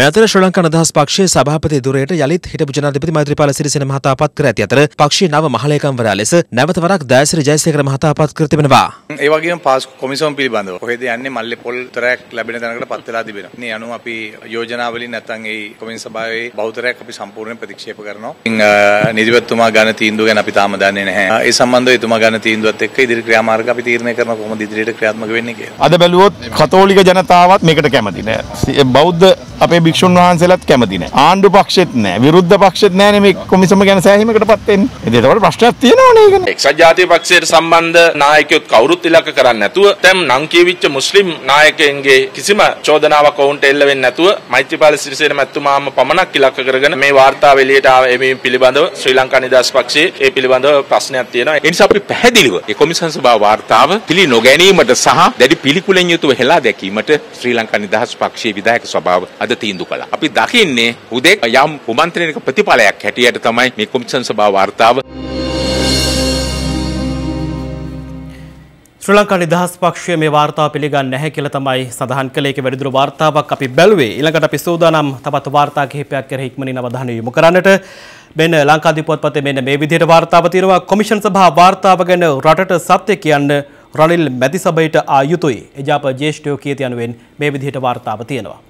මෙතර ශ්‍ර ලංකා අදහස් පක්ෂයේ සභාපති දුරයට යළිත් හිටපු ජනාධිපති මෛත්‍රීපාල සිරිසේන මහතා පත් කර ඇති අතර පක්ෂයේ නව මහලේකම්වරයා ලෙස නැවත වරක් දයසිරි ජයසේකර මහතා පත් කර තිබෙනවා. ඒ වගේම පාස් කොමිසම පිළිබඳව කොහෙද යන්නේ මල්ලේ පොල් තරයක් ලැබෙන තැනකට පත් වෙලා තිබෙනවා. මේ අනුව අපි යෝජනා වලින් නැත්නම් ඒ කොමින් සභාවේ බහුතරයක් අපි සම්පූර්ණයෙන් ප්‍රතික්ෂේප කරනවා. ඉතින් නිදිපත්තුමා ගන්න තීන්දුව ගැන අපි තාම දන්නේ නැහැ. ඒ සම්බන්ධව එතුමා ගන්න තීන්දුවත් එක්ක ඉදිරි ක්‍රියාමාර්ග අපි තීරණය කරන කොහොමද ඉදිරියට ක්‍රියාත්මක වෙන්නේ කියලා. අද බැලුවොත් කතෝලික ජනතාවත් මේකට කැමති නෑ. බෞද්ධ අපේ භික්ෂුන් වහන්සේලාත් කැමති නැහැ. ආණ්ඩු පක්ෂෙත් නැහැ. විරුද්ධ පක්ෂෙත් නැහැ මේ කොමිසම ගැන සෑහීමකටපත් වෙන්නේ. ඉතින් ඒකට ප්‍රශ්නයක් තියෙනවනේ ඒකනේ. එක්සත් ජාතික පක්ෂයට සම්බන්ධ නායකයොත් කවුරුත් ඉලක්ක කරන්නේ නැතුව දැන් නම් කියවිච්ච මුස්ලිම් නායකයන්ගේ කිසිම චෝදනාවක් ඔවුන්ට එල්ල වෙන්නේ නැතුව මෛත්‍රීපාල සිරිසේන මැතිතුමාම පමණක් ඉලක්ක කරගෙන මේ වාර්තාව එළියට ආවේ මේ පිළිබඳව ශ්‍රී ලංකා නිදහස් පක්ෂයේ ඒ පිළිබඳව ප්‍රශ්නයක් තියෙනවා. ඒ නිසා අපි පැහැදිලිව ඒ කොමිසම් සභාව වාර්තාව පිළි නොගැනීමට සහ දැඩි පිළිකුලෙන් යුතුව හෙලා දැකීමට ශ්‍රී ලංකා නිදහස් පක්ෂයේ විධායක සභාව අද තීන්දුව තීන්දු කළා. අපි දකින්නේ හුදෙක් යම් කුමන්ත්‍රණයක ප්‍රතිඵලයක් හැටියට තමයි මේ කොමිෂන් සභාව වාර්තාව ශ්‍රී ලංකා නිදහස් පක්ෂය මේ වාර්තාව පිළිගන්නේ නැහැ කියලා තමයි සඳහන් කළේ. ඒක වැඩිදුර වාර්තාවක් අපි බැලුවේ. ඊළඟට අපි සූදානම් තවත් වාර්තා කිහිපයක් කරෙහි ඉක්මනින් අවධානය යොමු කරන්නට. මෙන්න ලංකාදීප පොත්පතේ මෙන්න මේ විදිහට වාර්තාව තියෙනවා. කොමිෂන් සභා වාර්තාව ගැන රටට සත්‍ය කියන්න රනිල් මැතිසබයට ආ යුතුයි. එජාප ජ්‍යෙෂ්ඨයෝ කියති අනුවෙන් මේ විදිහට වාර්තාව තියෙනවා.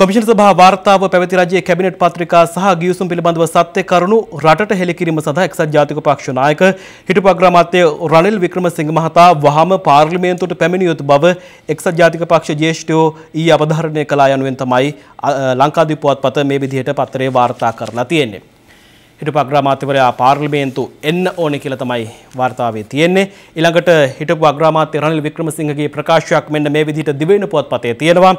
කොමිෂන් සභා වාර්තාව පැවති රජයේ කැබිනට් පත්‍රිකා සහ ගිවිසුම් පිළිබඳව සත්‍ය කරුණු රටට හෙළිකිරීම සඳහා එක්සත් ජාතික පක්ෂ නායක හිටපු අග්‍රාමාත්‍ය රනිල් වික්‍රමසිංහ මහතා වහාම පාර්ලිමේන්තුවට පැමිණියොත් බව එක්සත් ජාතික පක්ෂ ජ්‍යෙෂ්ඨයෝ ඊයේ අවධාරණය කළා යනුවෙන් තමයි ලංකාද්වීප පුවත්පත මේ විදිහට පත්‍රේ වාර්තා කරලා තියෙන්නේ. හිටපු අග්‍රාමාත්‍යවරයා පාර්ලිමේන්තු එන්න ඕනේ කියලා තමයි වාර්තාවේ තියෙන්නේ. ඊළඟට හිටපු අග්‍රාමාත්‍ය රනිල් වික්‍රමසිංහගේ ප්‍රකාශයක් මෙන්න මේ විදිහට දිවයින පුවත්පතේ තියෙනවා.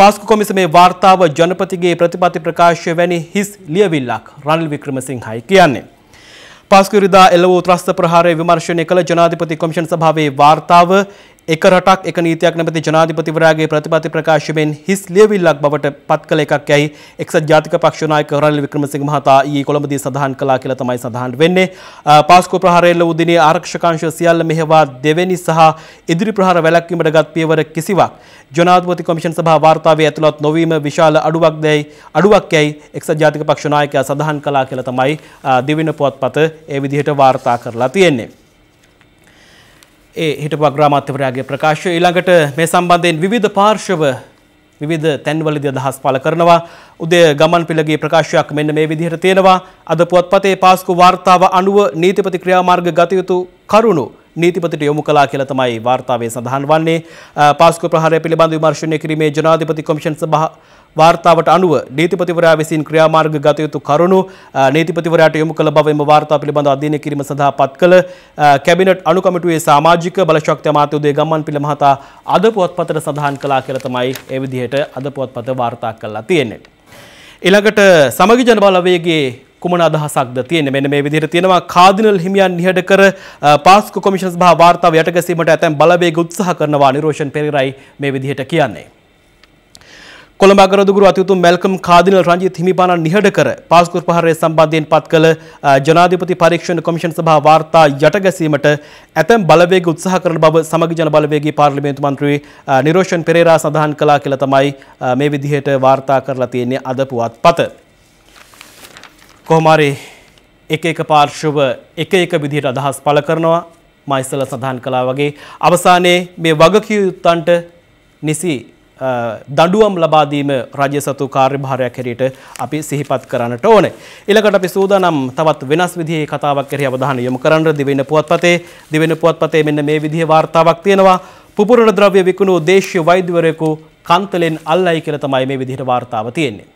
පාස්කු කොමිසමේ වාර්තාව ජනපතිගේ ප්‍රතිපත්ති ප්‍රකාශය වැනි හිස් ලියවිල්ලක් රනිල් වික්‍රමසිංහයි කියන්නේ. පාස්කුරිදා එල්ල වූ ත්‍රස්ත ප්‍රහාරය විමර්ශනය කළ ජනාධිපති කොමිෂන් සභාවේ වාර්තාව එක රටක් එක නීතියක් නැමැති ජනාධිපතිවරයාගේ ප්‍රතිපත්ති ප්‍රකාශයෙන් හිස් ලියවිල්ලක් බවට පත් කළ එකක් යැයි එක්සත් ජාතික පක්ෂ නායක රනිල් වික්‍රමසිංහ මහතා ඊයේ කොළඹදී සඳහන් කළා කියලා තමයි සඳහන් වෙන්නේ. පාස්කු ප්‍රහාරය එල්ල වූ දිනේ ආරක්ෂකාංශ සියල්ල මෙහෙවා දෙවැනි සහ ඉදිරි ප්‍රහාර වැළැක්වීමට ගත් පියවර කිසිවක් ජනාධිපති කොමිෂන් සභා වාර්තාවේ ඇතුළත් නොවීම විශාල අඩුවක් දැයි අඩුවක් යැයි එක්සත් ජාතික පක්ෂ නායකයා සඳහන් කළා කියලා තමයි දිවින පුවත්පත ඒ විදිහට වාර්තා කරලා තියෙන්නේ. ඒ හිටපු අග්‍රාමාත්‍යවරයාගේ ප්‍රකාශය ඊළඟට මේ සම්බන්ධයෙන් විවිධ පාර්ශව විවිධ තැන්වලදී අදහස් පළ කරනවා උදය ගමන් පිළගේ ප්‍රකාශයක් මෙන්න මේ විදිහට තියෙනවා අද පුවත්පතේ පාස්කු වාර්තාව අනුව නීතිපති ක්‍රියාමාර්ග ගත යුතු කරුණු නීතිපතිට යොමු කළා කියලා තමයි වාර්තාවේ සඳහන් වන්නේ පාස්කු ප්‍රහාරය පිළිබඳ විමර්ශනය කිරීමේ ජනාධිපති කොමිෂන් සභාව වාර්තාවට අනුව නීතිපතිවරයා විසින් ක්‍රියාමාර්ග ගත යුතු කරුණු නීතිපතිවරයාට යොමු කළ බව එම වාර්තා පිළිබඳ අධ්‍යයනය කිරීම සඳහා පත් කළ කැබිනට් අනුකමිටුවේ සමාජික බලශක්ති අමාත්‍ය උදේ ගම්මන් පිළ මහතා අද පුවත්පතට සඳහන් කළා කියලා තමයි ඒ විදිහට අද පුවත්පත වාර්තා කළා තියෙන්නේ. ඊළඟට සමගි ජනබලවේගේ කුමන අදහසක්ද තියෙන්නේ මෙන්න මේ විදිහට තියෙනවා කාදිනල් හිමියන් නිහඬ කර පාස්කු කොමිෂන් සභාව වාර්තාව යටගැසීමට ඇතැම් බලවේග උත්සාහ කරනවා නිරෝෂන් පෙරේරායි මේ විදිහට කියන්නේ කොළඹ අගරදුගුරු අතිඋතුම් මැල්කම් කාදිනල් රංජිත් හිමිපාණන් නිහඬ කර පාස්කෝර් ප්‍රහාරය සම්බන්ධයෙන් පත් කළ ජනාධිපති පරීක්ෂණ කොමිෂන් සභාව වාර්තා යටගැසීමට ඇතැම් බලවේග උත්සාහ කරන බව සමග ජන බලවේගී පාර්ලිමේන්තු මන්ත්‍රී නිරෝෂන් පෙරේරා සඳහන් කළා කියලා තමයි මේ විදිහට වාර්තා කරලා තියෙන්නේ අද පුවත්පත. කොහොමාරි එක එක පාර්ශ්ව එක එක විදිහට අදහස් පළ කරනවා මයිස්සල සඳහන් කළා වගේ අවසානයේ මේ වගකියුත්තන්ට නිසි දඩුවම් ලබාදීම රජ සතු කාර්යභාරයක් හැරියට අපි සිහිපත් කරන්නට ඕනේ. එලකට අපි සූදානම් තවත් වෙනස් විදිහේ කතාවක් කෙරෙහි අවධානය යොමු කරන්න දිවෙන පුවත්පතේ දිවෙන පුවත්පතේ මෙන්න මේ විදිහේ වාර්තාවක් තියෙනවා. පුපුරණ ද්‍රව්‍ය විකුණු දේශීය වෛද්‍යවරයෙකු කන්තලෙන් අල්ලයි කියලා තමයි මේ විදිහට වාර්තාව තියෙන්නේ.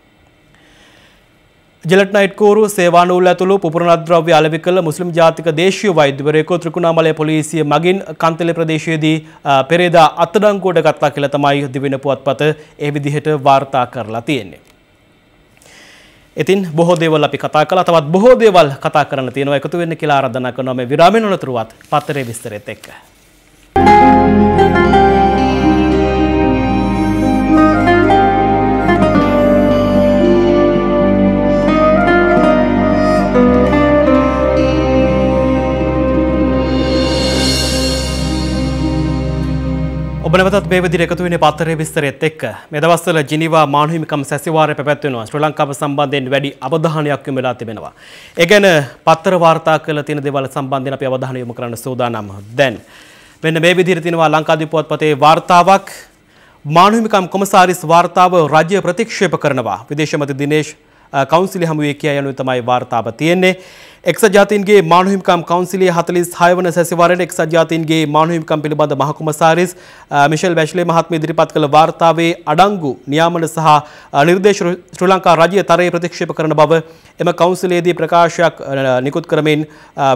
ජෙලට්නයිට්කෝරු සේවානූල් ඇතුළු පුරණද්‍රව්‍ය අලවි කළ මුස්ලිම් ජාතික දේශීය වෛද්‍යවරයෙකු ත්‍රිකුණාමලය පොලිසිය මගින් කන්තල ප්‍රදේශයේදී පෙරේදා අත්අඩංගුවට ගත්තා කියලා තමයි දිවෙන පුවත්පත ඒ විදිහට වාර්තා කරලා තියෙන්නේ. ඉතින් බොහෝ දේවල් අපි කතා කළා. තවත් බොහෝ දේවල් කතා කරන්න තියෙනවා. එකතු වෙන්න කියලා ආරාධනා කරනවා මේ විරාමයේ නොලතුරුවත් පතරේ විස්තරෙත් එක්ක. Thank you. ඔබනවතත් බේවදි එකතු වෙන පත්තරේ විස්තරෙත් එක්ක මේ දවස්වල ජිනීවා මානවහිමිකම් සැසිවාරය පැවැත්වෙනවා ශ්‍රී ලංකාව සම්බන්ධයෙන් වැඩි අවධානයක් යොමු වෙලා තිබෙනවා. ඒ ගැන පත්තර වාර්තා කරලා තියෙන දේවල් සම්බන්ධයෙන් අපි අවධානය යොමු කරන්න සූදානම්. දැන් මෙන්න මේ විදිහට තියෙනවා ලංකාදීප පුවත්පතේ වාර්තාවක් මානවහිමිකම් කොමසාරිස් වාර්තාව රජය ප්‍රතික්ෂේප කරනවා. විදේශ මන්ත්‍රී දිනේෂ් කවන්සිලි හමුවේ කිය යනු තමයි වාර්තාව තියෙන්නේ. එක්සත් ජාතීන්ගේ මානුහිමිකම් කවුන්සිලයේ 46 වන සැසිවාරයේ එක්සත් ජාතීන්ගේ මානුහිමිකම් පිළිබඳ මහකුමසාරිස් මිෂෙල් බැෂ්ලේ මහත්මිය ඉදිරිපත් කළ වාර්තාවේ අඩංගු නියාමන සහ නිර්දේශ ශ්‍රී ලංකා රජය තරයේ ප්‍රතික්ෂේප කරන බව එම කවුන්සිලයේදී ප්‍රකාශයක් නිකුත් කරමින්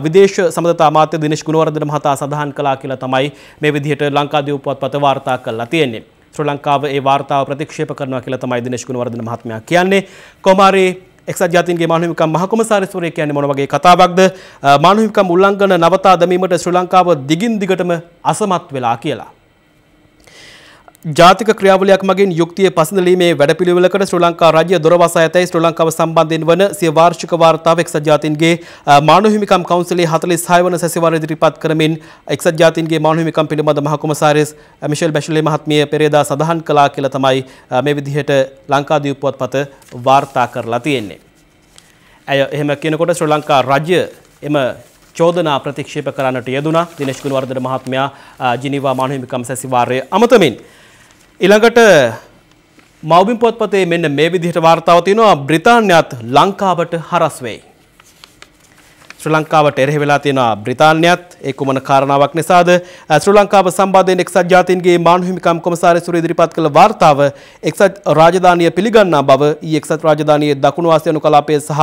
විදේශ සමඳතා අමාත්‍ය දිනේෂ් ගුණවර්ධන මහතා සඳහන් කළා කියලා තමයි මේ විදිහට ලංකාදීප පුවත්පත වාර්තා කළා තියෙන්නේ. ශ්‍ර ලංකාව ඒ වාර්තාව ප්‍රතික්ෂේප කරනවා කියලා තමයි දිනේශ් ගුණවර්ධන මහත්මයා කියන්නේ කොමාරේ එක්සත් ජාතින්ගේ මානවිකම් මහකොමසාරිස්වරය කියන්නේ මොන වගේ කතාවක්ද මානවිකම් උල්ලංඝන නවතා දැමීමට ශ්‍රී ලංකාව දිගින් දිගටම අසමත් වෙලා කියලා ජාතික ක්‍රියාවලියක් මගින් යුක්තිය පසඳලීමේ වැඩපිළිවෙලකට ශ්‍රී ලංකා රාජ්‍ය දොරවසා ඇතැයි ශ්‍රී ලංකාව සම්බන්ධයෙන් වන සිය වාර්ෂික වාර්තාව එක්සත් ජාතීන්ගේ මානවහිමිකම් කවුන්සිලේ 46 වන සැසිවාරයේ ඉදිරිපත් කරමින් එක්සත් ජාතීන්ගේ මානවහිමිකම් පිළිබඳ මහකොමසාරිස් මිෂෙල් බැෂලේ මහත්මිය පෙරේදා සඳහන් කළා කියලා තමයි මේ විදිහට ලංකාදීප් පුවත්පත වාර්තා කරලා තියෙන්නේ. ඇය එහෙම කියනකොට ශ්‍රී ලංකා රාජ්‍ය එම චෝදනා ප්‍රතික්ෂේප කරන්නට යෙදුනා දිනේෂ් ගුණවර්ධන මහත්මයා ජිනීවා මානවහිමිකම් සැසිවාරයේ අමතමින් ඊළඟට මවබින් පොත්පතේ මෙන්න මේ විදිහට වාර්තාව තියෙනවා බ්‍රිතාන්‍යත් ලංකාවට හරස් වෙයි. ශ්‍රී ලංකාවට එරෙහි වෙලා තියෙනවා බ්‍රිතාන්‍යයත් ඒ කුමන කාරණාවක් නිසාද ශ්‍රී ලංකාව සම්බන්ධයෙන් එක්සත් ජාතීන්ගේ මානව හිමිකම් කොමසාරිස්වරු ඉදිරිපත් කළ වාර්තාව එක්සත් රාජධානිය පිළිගන්නා බව ඊ එක්සත් රාජධානියේ දකුණු ආසියානු කලාපයේ සහ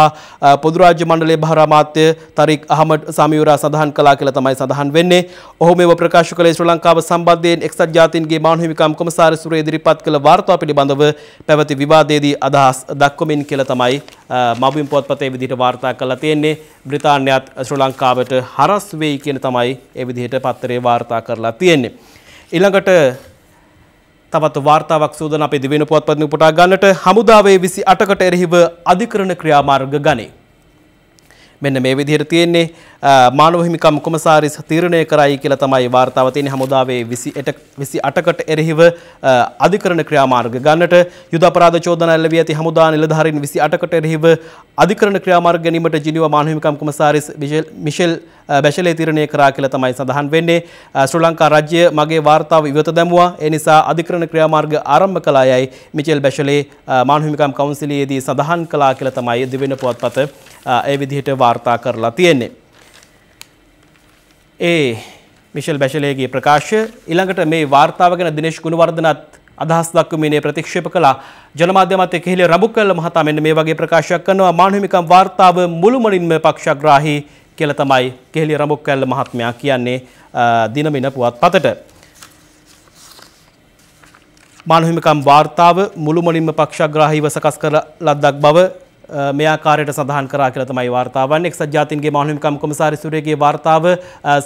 පොදු රාජ්‍ය මණ්ඩලයේ භාර අමාත්‍ය තරික් අහමඩ් සමියුරා සඳහන් කළා කියලා තමයි සඳහන් වෙන්නේ ඔහු මේව ප්‍රකාශ කළේ ශ්‍රී ලංකාව සම්බන්ධයෙන් එක්සත් ජාතීන්ගේ මානව හිමිකම් කොමසාරිස්වරු ඉදිරිපත් කළ වාර්තාව පිළිබඳව පැවති විවාදයේදී අදහස් දක්වමින් කියලා තමයි මබින් පොත්පතේ විදිහට වාර්තා කරලා තියෙන්නේ බ්‍රිතාන්‍යයත් ශ්‍රී ලංකාවට හරස් වෙයි කියන තමයි ඒ විදිහට පත්තරේ වාර්තා කරලා තියෙන්නේ. ඊළඟට තවත් වාර්තාවක් සූදානම් අපේ දිවෙන පොත්පත් උපුටා ගන්නට හමුදාවේ 28කට එරෙහිව අධිකරණ ක්‍රියාමාර්ග ගනී. මෙන්න මේ විදිහට තියෙන්නේ මානව හිමිකම් කොමසාරිස් තීරණය කරයි කියලා තමයි වාර්තාව තියෙන්නේ හමුදාවේ 28 28කට එරෙහිව අධිකරණ ක්‍රියාමාර්ග ගන්නට යුද අපරාධ චෝදනා එල්ල වී ඇති හමුදා නිලධාරීන් 28කට එරෙහිව අධිකරණ ක්‍රියාමාර්ග ගැනීමට ජිනීවා මානව හිමිකම් කොමසාරිස් මිෂෙල් බැෂලේ තීරණය කරා කියලා තමයි සඳහන් වෙන්නේ ශ්‍රී ලංකා රාජ්‍ය මගේ වාර්තාව ඉවත දැමුවා ඒ නිසා අධිකරණ ක්‍රියාමාර්ග ආරම්භ කළායයි මිෂෙල් බැෂලේ මානව හිමිකම් කවුන්සිලයේදී සඳහන් කළා කියලා තමයි දිවෙන පුවත්පත ඒ විදිහට වාර්තා කරලා තියෙන්නේ. ඒ මිෂල් බැෂලේගේ ප්‍රකාශය ඊළඟට මේ වාර්තාව ගැන දිනේෂ් ගුණවර්ධනත් අදහස් දක්වමිනේ ප්‍රතික්ෂේප කළා ජනමාධ්‍ය මතයේ කෙහිලි රඹුකල්ල මහතා මෙන්න මේ වගේ ප්‍රකාශයක් කරනවා මානවිකම් වාර්තාව මුළුමනින්ම පක්ෂග්‍රාහී කියලා තමයි කෙහිලි රඹුකල්ල මහත්මයා කියන්නේ දිනමින පුවත්පතට මානවිකම් වාර්තාව මුළුමනින්ම පක්ෂග්‍රාහීව සකස් කරලා ලද්දක් බව මෙයාකාරයට සඳහන් කරා කියලා තමයි වාර්තා වන්නේ. එක්සත් ජාතීන්ගේ මහණුමිකම් කොමසාරිස්වරයාගේ වාර්තාව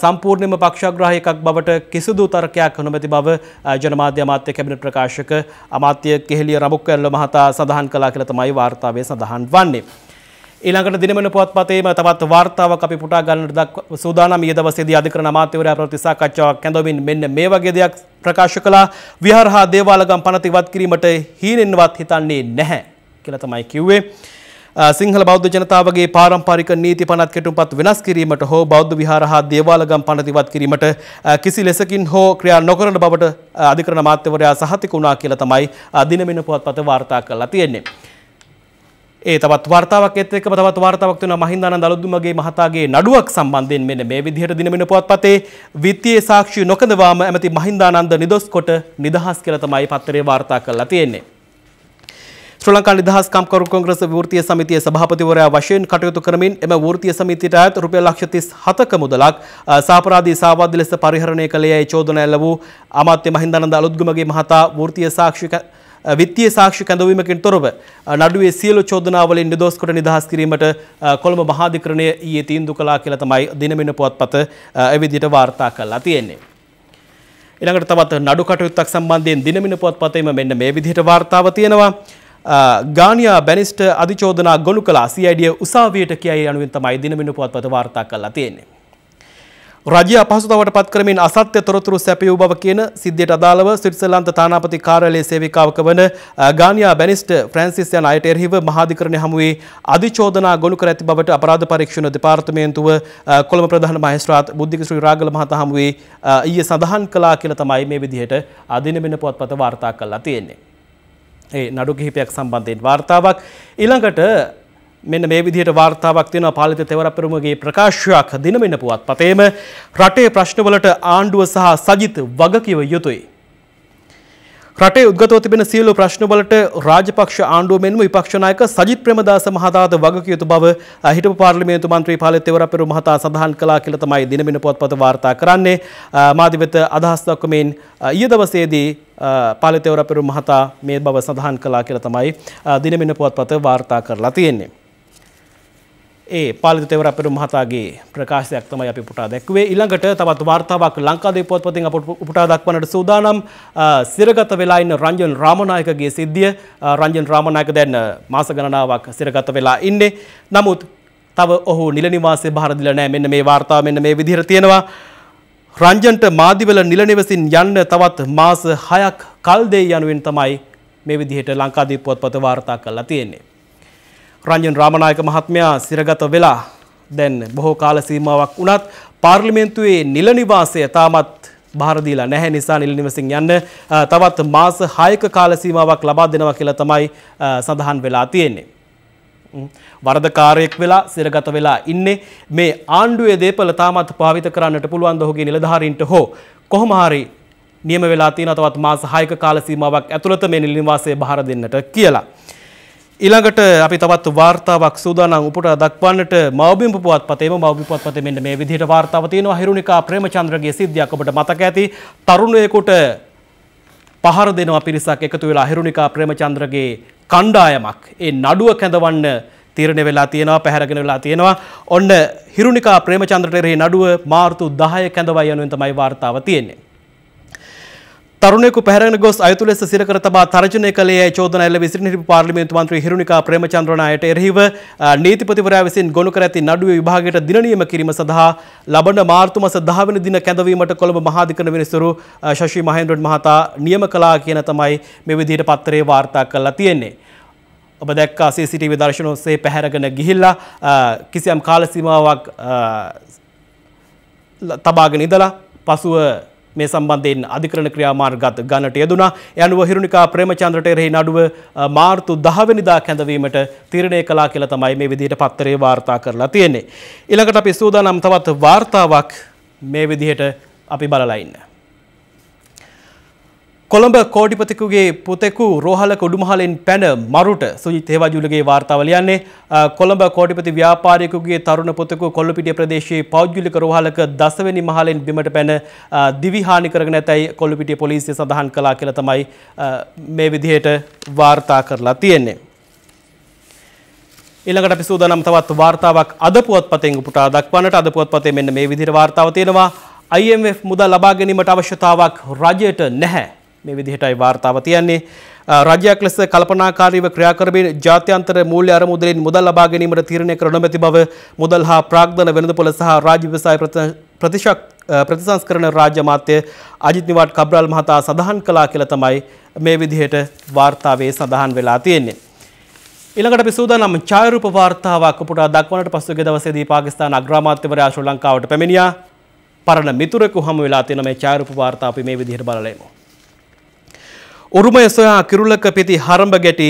සම්පූර්ණයෙන්ම පක්ෂග්‍රාහී එකක් බවට කිසිදු තර්කයක් නොමැති බව ජනමාධ්‍ය අමාත්‍ය කැබිනට් ප්‍රකාශක අමාත්‍ය කෙහෙලිය රමුක්කැල්ල මහතා සඳහන් කළා කියලා තමයි වාර්තාවේ සඳහන් වන්නේ. ඊළඟට දිනමන පුවත්පතේම තවත් වාර්තාවක් අපි පුටා ගන්නට සූදානම් ඊයේ දවසේදී අධිකරණ අමාත්‍යවරයා ප්‍රවෘත්ති සාකච්ඡාවක් කැඳවමින් මෙන්න මේ වගේ දෙයක් ප්‍රකාශ කළා. විහාර හා දේවාලගම් පනත ඉවත් කිරීමට හීනෙන්වත් හිතන්නේ නැහැ කියලා තමයි කිව්වේ. සිංහල බෞද්ධ ජනතාවගේ පාරම්පරික නීති පනත් කෙටුම්පත් වෙනස් කිරීමට හෝ බෞද්ධ විහාර හා දේවාලගම් පනතිවත් කිරීමට කිසි ලෙසකින් හෝ ක්‍රියා නොකරන බවට අධිකරණ මාත්‍යවරයා සහතික වුණා කියලා තමයි දිනමින පුවත්පත වාර්තා කරලා තියෙන්නේ. ඒ තවත් වාර්තාවක් එක්ක තවත් වාර්තාවක් වෙනවා මහින්දානන්ද අලුදුමගේ මහතාගේ නඩුවක් සම්බන්ධයෙන් මෙන්න මේ විදිහට දිනමින පුවත්පතේ විත්තියේ සාක්ෂි නොකඳවාම ඇමති මහින්දානන්ද නිදොස් කොට නිදහස් කියලා තමයි පත්තරේ වාර්තා කරලා තියෙන්නේ. ශ්‍රී ලංකා නිදහස් කම්කරු කොංග්‍රස වෘත්තීය සමිතියේ සභාපතිවරයා වශයෙන් කටයුතු කරමින් එම වෘත්තීය සමිතියට අයත් රුපියල් ලක්ෂ 37ක මුදලක් සාපරාධී සාවාද්‍ය ලෙස පරිහරණය කළේයයි චෝදනා එල්ල වූ අමාත්‍ය මහින්දානන්ද අලුත්ගමගේ මහතා වෘත්තීය සාක්ෂික විත්තිය සාක්ෂි කැඳවීමකින් තොරව නඩුවේ සියලු චෝදනාවලින් නිදොස් කොට නිදහස් කිරීමට කොළඹ මහාධිකරණය ඊයේ තීන්දුව කළා කියලා තමයි දිනමින පුවත්පත ඒ විදිහට වාර්තා කරලා තියෙන්නේ. ඊළඟට තවත් නඩු කටයුත්තක් සම්බන්ධයෙන් දිනමින පුවත්පතේම මෙන්න මේ විදිහට වාර්තාව තියෙනවා. ගානියා බැනිස්ට අධිචෝදනා ගොලු කලා සියඩිය උසාවියට කියයි අනුවෙන් තමයි දිනමිනු පුවත්පත වාර්තා කරලා තියෙන්නේ. රජය අපහසුතාවට පත් කරමින් අසත්‍ය තොරතුරු සැපියූ බව කියන සිද්ධියට අදාළව ස්විට්සර්ලන්ත තානාපති කාර්යාලයේ සේවිකාවක වන ගානියා බැනිස්ට ෆ්‍රැන්සිස් යන අයට එරෙහිව මහාධිකරණය හමුවේ අධිචෝදනා ගොනු කර ඇති බවට අපරාධ පරීක්ෂණ දෙපාර්තමේන්තුව කොළඹ ප්‍රධාන මහේස්ත්‍රාත් බුද්ධික ශ්‍රී රාගල මහතා හමුවේ ඊයේ සඳහන් කළා කියලා තමයි මේ විදිහට අදින මෙන්න පුවත්පත වාර්තා කරලා තියෙන්නේ. ඒ නඩු කිහිපයක් සම්බන්ධයෙන් වාර්තාවක් ඊළඟට මෙන්න මේ විදිහට වාර්තාවක් තියෙනවා පාලිත තෙවරපෙරුමගේ ප්‍රකාශයක් දිනමෙන්න පුවත් පතේම රටේ ප්‍රශ්නවලට ආණ්ඩුව සහ සජිත් වගකිව යුතුයි රටේ උද්ගතව තිබෙන සියලු ප්‍රශ්නවලට රාජපක්ෂ ආණ්ඩුව මෙන්ම විපක්ෂ නායක සජිත් ප්‍රේමදාස මහතාද වගකිව යුතු බව හිටපු පාර්ලිමේන්තු මන්ත්‍රී පාලිත තෙවරපෙරු මහතා සඳහන් කළා කියලා තමයි දිනමින පොත්පත වාර්තා කරන්නේ මාධ්‍ය වෙත අදහස් දක්වමින් ඊයේ දවසේදී පාලිත තෙවරපෙරු මහතා මේ බව සඳහන් කළා කියලා තමයි දිනමින පොත්පත වාර්තා කරලා තියෙන්නේ ඒ පාලි තෙවරපෙරු මහතාගේ ප්‍රකාශයක් තමයි අපි පුටා දැක්වේ ඉළඟට තවත් වාර්තාවක් ලංකාදේ පොත්පතින් අප පුටා දක්වනට සූදානම් සිරගත වෙලායින්න රංජන් රාමණයකගේ සිද්ධිය රංජන් රාමණයක දැන් මාස ගණනාවක් සිරගත වෙලා ඉන්නේ නමුත් තව ඔහු නිලනිවාසේ භාරදිල නෑ මෙන්න මේ වාර්තාව මෙන්න මේ විදිහට තියෙනවා රංජන්ට මාධිවල නිලනිවසින් යන්න තවත් මාස හයක් කල්දේ යනුවෙන් තමයි මේ විදිහට ලංකාදීපුවත් පත වාර්තා කරලා තියෙන්නේ රංජන් රාමනායක මහත්මයා සිරගත වෙලා දැන් බොහෝ කාල සීමාවක් වුණත් පාර්ලිමේන්තුවේ නිල නිවාසය තාමත් බාර දීලා නැහැ නිසා නිල නිවසින් යන්න තවත් මාස 6ක කාල සීමාවක් ලබා දෙනවා කියලා තමයි සඳහන් වෙලා තියෙන්නේ. වරදකාරයෙක් වෙලා සිරගත වෙලා ඉන්නේ මේ ආණ්ඩුවේ දේපල තාමත් භාවිත කරන්නට පුළුවන් ද ඔහුගේ නිලධාරීන්ට හෝ කොහොම හරි නියම වෙලා තියෙන තවත් මාස 6ක කාල සීමාවක් ඇතුළත මේ නිල නිවාසය බාර දෙන්නට කියලා. ඊළඟට අපි තවත් වාර්තාවක් සූදානම් උපුට දක්වන්නට මවබිම් පුවත් පතේම මවබිම් පුවත් පතේ මෙන්න මේ විදිහට වාර්තාව තියෙනවා හිරුනිකා ප්‍රේමචන්ද්‍රගේ සිද්ධියක් ඔබට මතක ඇති තරුණයෙකුට පහර දෙනවා පිරිසක් එකතු වෙලා හිරුනිකා ප්‍රේමචන්ද්‍රගේ කණ්ඩායමක් ඒ නඩුව කැඳවන්න තීරණය වෙලා තියෙනවා පැහැරගෙන වෙලා තියෙනවා ඔන්න හිරුනිකා ප්‍රේමචන්ද්‍රට එරෙහි නඩුව මාර්තු 10 කැඳවයි යනුවෙන් තමයි වාර්තාව තියෙන්නේ තරුණෙකු පැරගෙන ගොස් අයුතු ලෙස සිරකර තබා තර්ජනය කළේ යයි චෝදනා එල්ල විසිරි හිටපු පාර්ලිමේන්තු මන්ත්‍රී හිරුණිකා ප්‍රේමචන්ද්‍ර නායට එරෙහිව නීතිපතිවරයා විසින් ගොනු කර ඇති නඩුවේ විභාගයට දින නියම කිරීම සඳහා ලබන මාර්තු මස 10 වෙනි දින කැඳවීමට කොළඹ මහාධිකරණ විනිසුරු ශෂි මහේන්ද්‍රන් මහතා නියම කළා කියන තමයි මේ විදිහට පත්‍රයේ වාර්තා කරලා තියෙන්නේ. ඔබ දැක්කා CCTV දර්ශන ඔස්සේ පැහැරගෙන ගිහිල්ලා කිසියම් කාල සීමාවක් තබාගෙන ඉඳලා පසුව මේ සම්බන්ධයෙන් අධිකරණ ක්‍රියාමාර්ගත් ගන්නට යෙදුණා. ඒ අනුව හිරුණිකා ප්‍රේමචන්ද්‍රට එරෙහි නඩුව මාර්තු 10 වෙනිදා කැඳවීමට තීරණය කළා කියලා තමයි මේ විදිහට පත්තරේ වාර්තා කරලා තියෙන්නේ. ඊළඟට අපි සූදානම් තවත් වාර්තාවක් මේ විදිහට අපි බලලා ඉන්නේ. කොළඹ කෝඩිපතිකුගේ පුතෙකු රෝහලක උඩුමහලෙන් පැන මරුට සුජිත් හේවාජුලගේ වාර්තාව ලියන්නේ කොළඹ කෝටිපති ව්‍යාපාරිකගේ තරුණ පුතෙකු කොල්ලපිටිය ප්‍රදේශයේ පෞද්ගලික රෝහලක දසවැනි මහලෙන් බිමට පැන දිවිහානි කරගෙන ඇතැයි කොල්ලපිටිය පොලිසිය සඳහන් කළා කියලා තමයි මේ විදිහට වාර්තා කරලා තියෙන්නේ. ඊළඟට අපි සූදානම් තවත් වාර්තාවක් අද පුවත්පතෙන් උපුටා දක්වන්නට අද පුවත්පතේ මෙන්න මේ විදිහට වාර්තාව තියෙනවා IMF මුදල් ලබා ගැනීමට අවශ්‍යතාවක් රජයට නැහැ. මේ විදිහටයි වාර්තාව තියන්නේ. රජයක් ලෙස කල්පනාකාරීව ක්‍රියාකරමින් ජාත්‍යන්තර මූල්‍ය අරමුදලින් මුදල් ලබා ගැනීමට තීරණය කර නොමැති බව මුදල් හා ප්‍රාග්ධන වෙළඳපොළ සහ රාජ්‍ය ව්‍යවසාය ප්‍රතිශක් ප්‍රතිසංස්කරණ රාජ්‍ය මාත්‍ය අජිත් නිවාඩ් කබ්‍රල් මහතා සඳහන් කළා කියලා තමයි මේ විදිහට වාර්තාවේ සඳහන් වෙලා තියෙන්නේ. ඊළඟට අපි සූදානම් ඡායාරූප වාර්තාවක් උපුටා දක්වන්නට පසුගිය දවසේදී පාකිස්තාන අග්‍රාමාත්‍යවරයා ශ්‍රී ලංකාවට පැමිණියා. පරණ මිතුරෙකු හමු වෙලා තියෙන මේ ඡායාරූප වාර්තාව අපි මේ විදිහට බලලෙමු. උරුමය සොයා කිරුලක පිති හරඹ ගැටි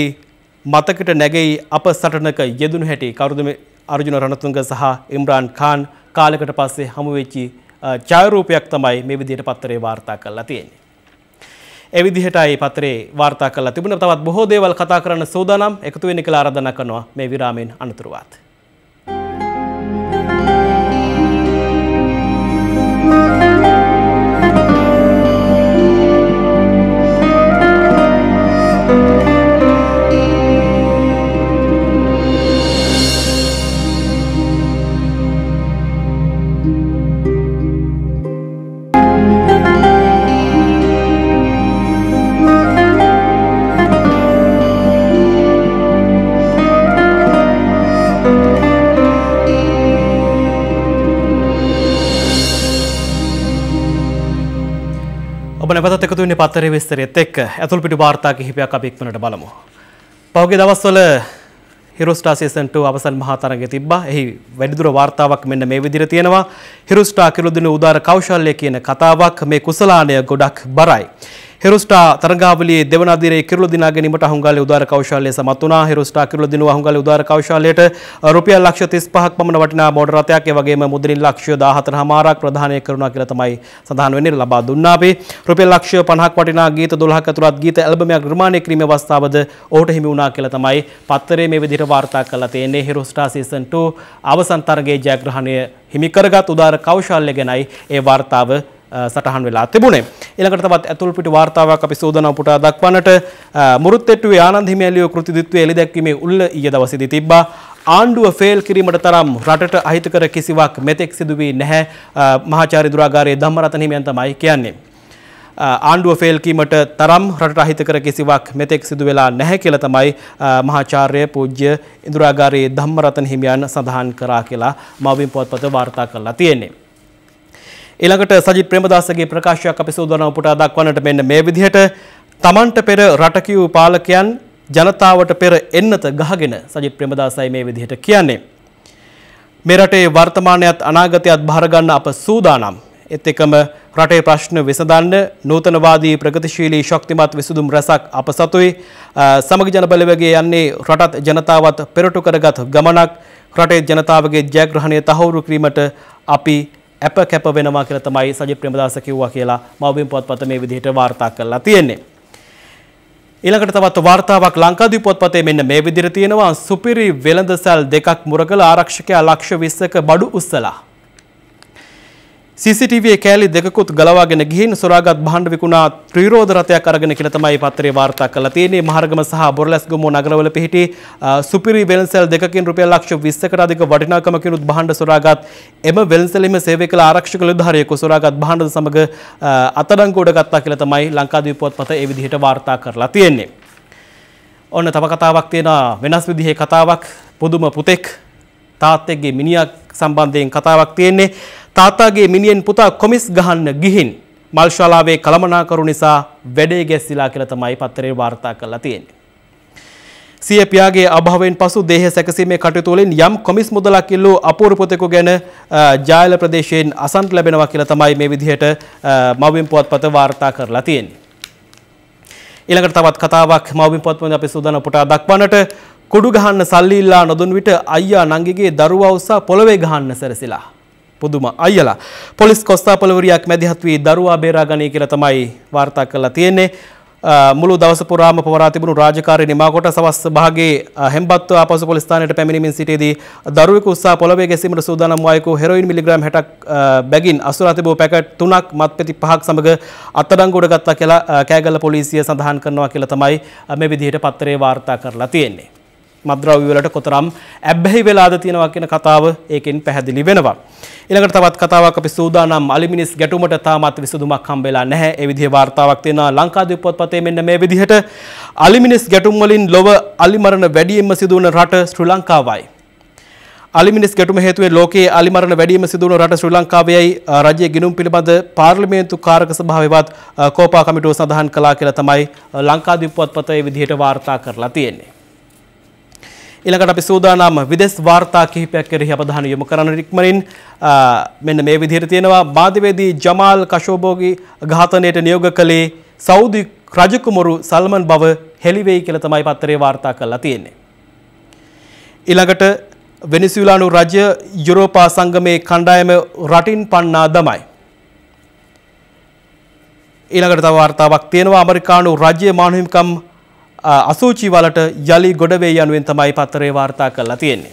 මතකට නැගෙයි අප සටනක යෙදුණු හැටි කවුරුද මේ අර්ජුන රණතුංග සහ ඉම්රාන් ખાන් කාලයකට පස්සේ හමු වෙච්චි ඡායාරූපයක් තමයි මේ විදිහට පත්තරේ වාර්තා කරලා තියෙන්නේ. ඒ විදිහටයි පත්‍රේ වාර්තා කරලා තිබුණා. තවත් බොහෝ දේවල් කතා කරන්න සූදානම් එකතු වෙන්න කියලා ආරාධනා කරනවා මේ විරාමයෙන් අනතුරුවත්. ඔබ නැවතත් එකතු වෙන්නේ පත්තරේ විස්තරයත් එක්ක. ඇතුල් පිටු වාර්තා කිහිපයක් අපි ඉක්මනට බලමු. පහුගිය දවස්වල හිරුස්ටා සීසන් 2 අවසන් මහා තරඟය තිබ්බා. එහි වැඩිදුර වාර්තාවක් මෙන්න මේ විදිහට තියෙනවා. හිරුස්ටා කිරුදින උදාර කෞශල්‍ය කියන කතාවක් මේ කුසලාණය ගොඩක් බරයි. ಹೆರುಸ್ಟಾ ತರಂಗಾವಲಿ දෙවනදිරේ කිරුළු දිනා ගැනීමට අහුන්ගල්ලේ උදාර කෞශල්‍ය සමත් වුණා. හෙරුස්ටා කිරුළු දිනුව අහුන්ගල්ලේ උදාර කෞශල්‍යයට රුපියල් ලක්ෂ 35ක් පමණ වටිනා මෝටර රථයක් ඒ වගේම මුදලින් ලක්ෂ 14.5ක් ප්‍රදානය කරනවා කියලා තමයි සඳහන් වෙන්නේ ලබා දුන්නා අපි. රුපියල් ලක්ෂ 50ක් වටිනා ගීත 12ක් ඇතුළත් ගීත ඇල්බමයක් නිර්මාණය කිරීමේ අවස්ථාවද ඔහුට හිමි වුණා කියලා තමයි පත්තරේ මේ විදිහට වාර්තා කරලා තියෙන්නේ. හෙරුස්ටා සීසන් 2 අවසන් තරගයේ ජයග්‍රහණය හිමි කරගත් උදාර කෞශල්‍ය ගැනයි ඒ වාර්තාව සටහන් වෙලා තිබුණේ. ඊළඟට තවත් ඇතුල් පිට වාර්තාවක් අපි සූදානම් පුටා දක්වන්නට මුරුත්තෙට්ටුවේ ආනන්ද හිමියලියෝ කෘතිදීත්වයේ එළිදැක්වීමේ උල්ල ඊයේ දවසේදී තිබ්බා. ආණ්ඩුව ෆෙල් කිරීමට තරම් රටට අහිතකර කිසිවක් මෙතෙක් සිදු වී නැහැ. මහාචාර්ය දුරාගාරයේ ධම්මරතන හිමියන් තමයි කියන්නේ. ආණ්ඩුව ෆෙල්කීමට තරම් රට අහිතකර කිසිවක් මෙතෙක් සිදු වෙලා නැහැ කියල තමයි මහාචාර්ය පූජ්‍ය ඉදුරාගාරයේ ධම්මරතන හිමියන් සඳහන් කරා කියලා මවින් පොත්පත වාර්තා කරලා තියෙන්නේ. ඊළඟට සජිත් ප්‍රේමදාසගේ ප්‍රකාශයක් අපි සූදානම් පුටා දක්වන්නට මෙන්න මේ විදිහට තමන්ට පෙර රටකියූ පාලකයන් ජනතාවට පෙර එන්නත ගහගෙන සජිත් ප්‍රේමදාසයි මේ විදිහට කියන්නේ. මේ රටේ වර්තමානයත් අනාගතයත් භාරගන්න අප සූදානම්. එත් එකම රටේ ප්‍රශ්න විසඳන්න නූතනවාදී ප්‍රගතිශීලී ශක්තිමත් විසඳුම් රැසක් අප සතුයි. සමග ජනබලවගේ යන්නේ රටත් ජනතාවත් පෙරටු කරගත් ගමනක් රටේ ජනතාවගේ ජයග්‍රහණය තහවුරු කිරීමට අපි ඇප කැප වෙනවා කියලා තමයි සජිත් ප්‍රේමදාස කිව්වා කියලා මවබිම් පොත්පත මේ විදිහට වාර්තා කරලා තියෙන්නේ. ඊළඟට තවත් වාර්තාවක් ලංකාදීප පොත්පතේ මෙන්න මේ විදිහට තියෙනවා සුපිරි වෙළඳසල් දෙකක් මුරගල ආරක්ෂකයා ලක්ෂ 20ක බඩු උස්සලා CCTV කෑලි දෙකකුත් ගලවාගෙන ගිහින් සොරාගත් භාණ්ඩ විකුණා ත්‍රිරෝධ රථයක් අරගෙන කියලා තමයි පත්‍රයේ වාර්තා කරලා තියෙන්නේ. මහරගම සහ බොරලැස්ගමුව නගරවල පිහිටි සුපිරි වෙළඳසැල් දෙකකින් රුපියල් ලක්ෂ 20කට අධික වටිනාකම කිනුත් භාණ්ඩ සොරාගත් එම වෙළඳසැලීමේ සේවය කළ ආරක්ෂක නිලධාරියෙකු සොරාගත් භාණ්ඩ සමග අත්අඩංගුවට ගත්තා කියලා තමයි ලංකාදීප පුවත්පත ඒ විදිහට වාර්තා කරලා තියෙන්නේ. ඔන්න තව කතාවක් තියෙනවා වෙනස් විදිහේ කතාවක් පුදුම පුතෙක් තාත්තෙක්ගේ මිනිහා සම්බන්ධයෙන් කතාවක් තියෙන්නේ තාත්තාගේ මිනියෙන් පුතා කොමිස් ගහන්න ගිහින් මල්ශාලාවේ කළමනාකරු නිසා වැඩේ ගැස්සිලා කියලා තමයි පත්තරේ වාර්තා කරලා තියෙන්නේ. සිය පියාගේ අභාවයෙන් පසු දේහ සැකසීමේ කටයුතු වලින් යම් කොමිස් මුදලක් ඉල්ලූ අපූර්ව පුතෙකු ගැන ජායල ප්‍රදේශයෙන් අසන්ට ලැබෙනවා කියලා තමයි මේ විදිහට මව්බිම් පුවත්පත වාර්තා කරලා තියෙන්නේ. ඊළඟට තවත් කතාවක් මව්බිම් පුවත්පතේ අපි සූදානම් පුටා දක්වන්නට කුඩු ගහන්න සල්ලි ඉල්ලා නොදුන් විට අයියා නංගිගේ දරුවා උස්සා පොළවේ ගහන්න සැරසිලා පුදුම අයියලා. පොලිස් කොස්තාපලවරියක් මැදිහත් වී දරුවා බේරා ගනී කියලා තමයි වාර්තා කරලා තියෙන්නේ. මුළු දවස පුරාම පවරා තිබුණු රාජකාරි නිමාකොට සවස් භාගයේ හෙම්බත්ව ආපසු පොලිස් ස්ථානයට පැමිණීමෙන් සිටියේදී දරුවෙකු උස්සා පොළවේ ගැසීමට සූදානම් වූයෙකු හෙරොයින් මිලිග්‍රෑම් 60ක් බැගින් අසුරා තිබූ පැකට් 3ක් මත්පෙති 5ක් සමග අත්අඩංගුවට ගත්තා කියලා කෑගල්ල පොලිසිය සඳහන් කරනවා කියලා තමයි මේ විදිහට පත්තරේ වාර්තා කරලා තියෙන්නේ. මද්‍රව්‍යවලට කොතරම් ඇබ්බැහි වෙලාද තියෙනවා කියන කතාව ඒකෙන් පැහැදිලි වෙනවා. ඊළඟට තවත් කතාවක් අපි සූදානම් අලිමිනිස් ගැටුමට තාමත් විසඳුමක් හම්බෙලා නැහැ. ඒ විදිහේ වார்த்தාවක් තියෙනවා ලංකාදීප පොත්පතේ මෙන්න මේ විදිහට අලිමිනිස් ගැටුම් වලින් ලොව අලිමරණ වැඩියෙන්ම සිදුවන රට ශ්‍රී ලංකාවයි. අලිමිනිස් ගැටුම හේතුවේ ලෝකයේ අලිමරණ වැඩිම සිදුවන රට ශ්‍රී ලංකාවේයි රජයේ ගිණුම් පිළිබඳ පාර්ලිමේන්තු කාරක සභාවේවත් කෝපා කමිටුව සඳහන් කළා කියලා තමයි ලංකාදීප පොත්පතේ විදිහට වාර්තා කරලා තියෙන්නේ. ඊළඟට අපි සූදානම් විදෙස් වාර්තා කිහිපයක් කෙරෙහි අවධානය යොමු කරන ඉක්මනින් මෙන්න මේ විදිහට තියෙනවා මාධ්‍යවේදී ජමාල් කෂෝබෝගි ඝාතනයට නියෝග කළේ සෞදි රජකුමරු සල්මන් බව හෙළිවෙයි කියලා තමයි පත්තරේ වාර්තා කරලා තියෙන්නේ. ඊළඟට වෙනිසුලානු රජය යුරෝපා සංගමේ කණ්ඩායම රටින් පන්නා දමයි. ඊළඟට තව වාර්තාවක් තියෙනවා ඇමරිකානු රජයේ මානහිමිකම් අසූචි වලට යළි ගොඩවේ යනුවෙන් තමයි පත්තරේ වාර්තා කරලා තියෙන්නේ.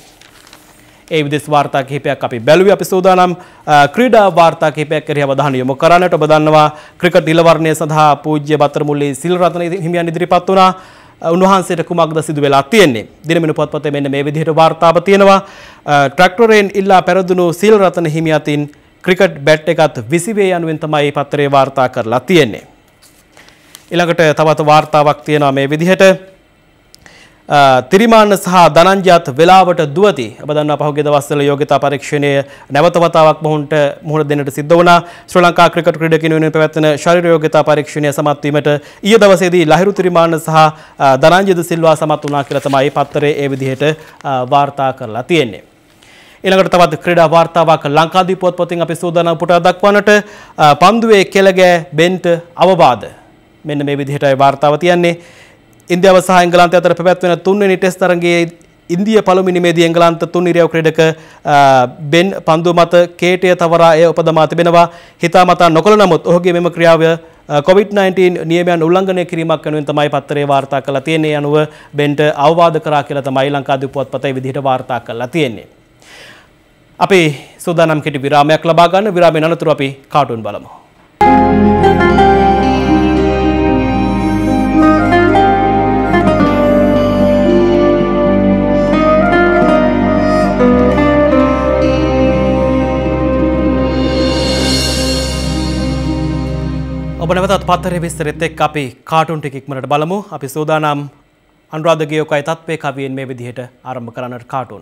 ඒ විදෙස් වාර්තා කිහිපයක් අපි බැලුවේ අපි සූදානම් ක්‍රීඩා වාර්තා කිහිපයක් කෙරෙහි අවධානය යොමු කරන්නට ඔබ දන්නවා ක්‍රිකට් නිලවරණය සඳහා පූජ්‍ය බතරමුල්ලේ සිල්රත්න හිමියන් ඉදිරිපත් වුණා. උන්වහන්සේට කුමක්ද සිදු වෙලා තියෙන්නේ. දිනමිනු පොත්පතේ මෙන්න මේ විදිහට වාර්තාව තියෙනවා. ට්‍රැක්ටරයෙන් ඉල්ලා පැරදුණු සිල්රත්න හිමියන් අතින් ක්‍රිකට් බැට් එකත් 20 වේ යනුවෙන් තමයි පත්‍රයේ වාර්තා කරලා තියෙන්නේ. ඉළඟට තවත් වාර්තාවක් තියෙනවා මේ විදිහට තිරිමාන්න සහ දනංජත් වෙලාවට දුවති බදන්න පහුගේ දවස්සල යෝගතා පරීක්ෂණය නැවතවතාවක් මොහුන්ට මුහුණ දෙන්නට සිද්ධ වුණ ශ්‍ර ලංකා ක්‍රිකට ක්‍රඩකින වෙන පැවැත්වන ශරීර යෝගතා පරීක්ෂණය සමත්වීමට ඊය දවසේදී ලහිරු තිරිමාන්න සහ දනංජද සිල්වා සමත් වනා කියලා තමයි පත්තරේ ඒ විදිහට වාර්තා කරලා තියෙන්නේ. ඊළඟට තවත් ක්‍රීඩා වාර්තාවක් ලංකාදීපුවත් පොතින් අපි සූදානම් පුටා දක්වන්නට පන්දුවේ කෙළගෑ බෙන්ට අවවාද මෙන්න මේ විදිහටයි වාර්තාව තියන්නේ ඉන්දියාව සහ එංගලන්තය අතර පැවැත්වෙන තුන්වෙනි ටෙස්ට් තරගයේ ඉන්දිය පළමු නිමේදී එංගලන්ත තුන් ඉරියව් ක්‍රීඩක බෙන් පන්දුව මත කේටය තවරා එය උපදමා තිබෙනවා හිතාමතා නොකළ නමුත් ඔහුගේ මෙම ක්‍රියාව COVID-19 නියමයන් උල්ලංඝනය කිරීමක් වෙනුවෙන් තමයි පත්තරේ වාර්තා කරලා තියෙන්නේ අනුව බෙන්ට අවවාද කරා කියලා තමයි ලංකාදීප පුවත්පතේ විදිහට වාර්තා කරලා තියෙන්නේ. අපි සූදානම් කෙටි විරාමයක් ලබා ගන්න විරාමයෙන් අනතුරු අපි කාටුන් බලමු. ඔබ නැවතත් පත්තර විස්තරෙත් එක් අපි කාටුන් ටික ඉක්මනට බලමු අපි සූදානම් අනුරාධගයෝකයි තත්වේ කවියෙන් මේ විදිහට ආරම්භ කරන්නට කාටුන්.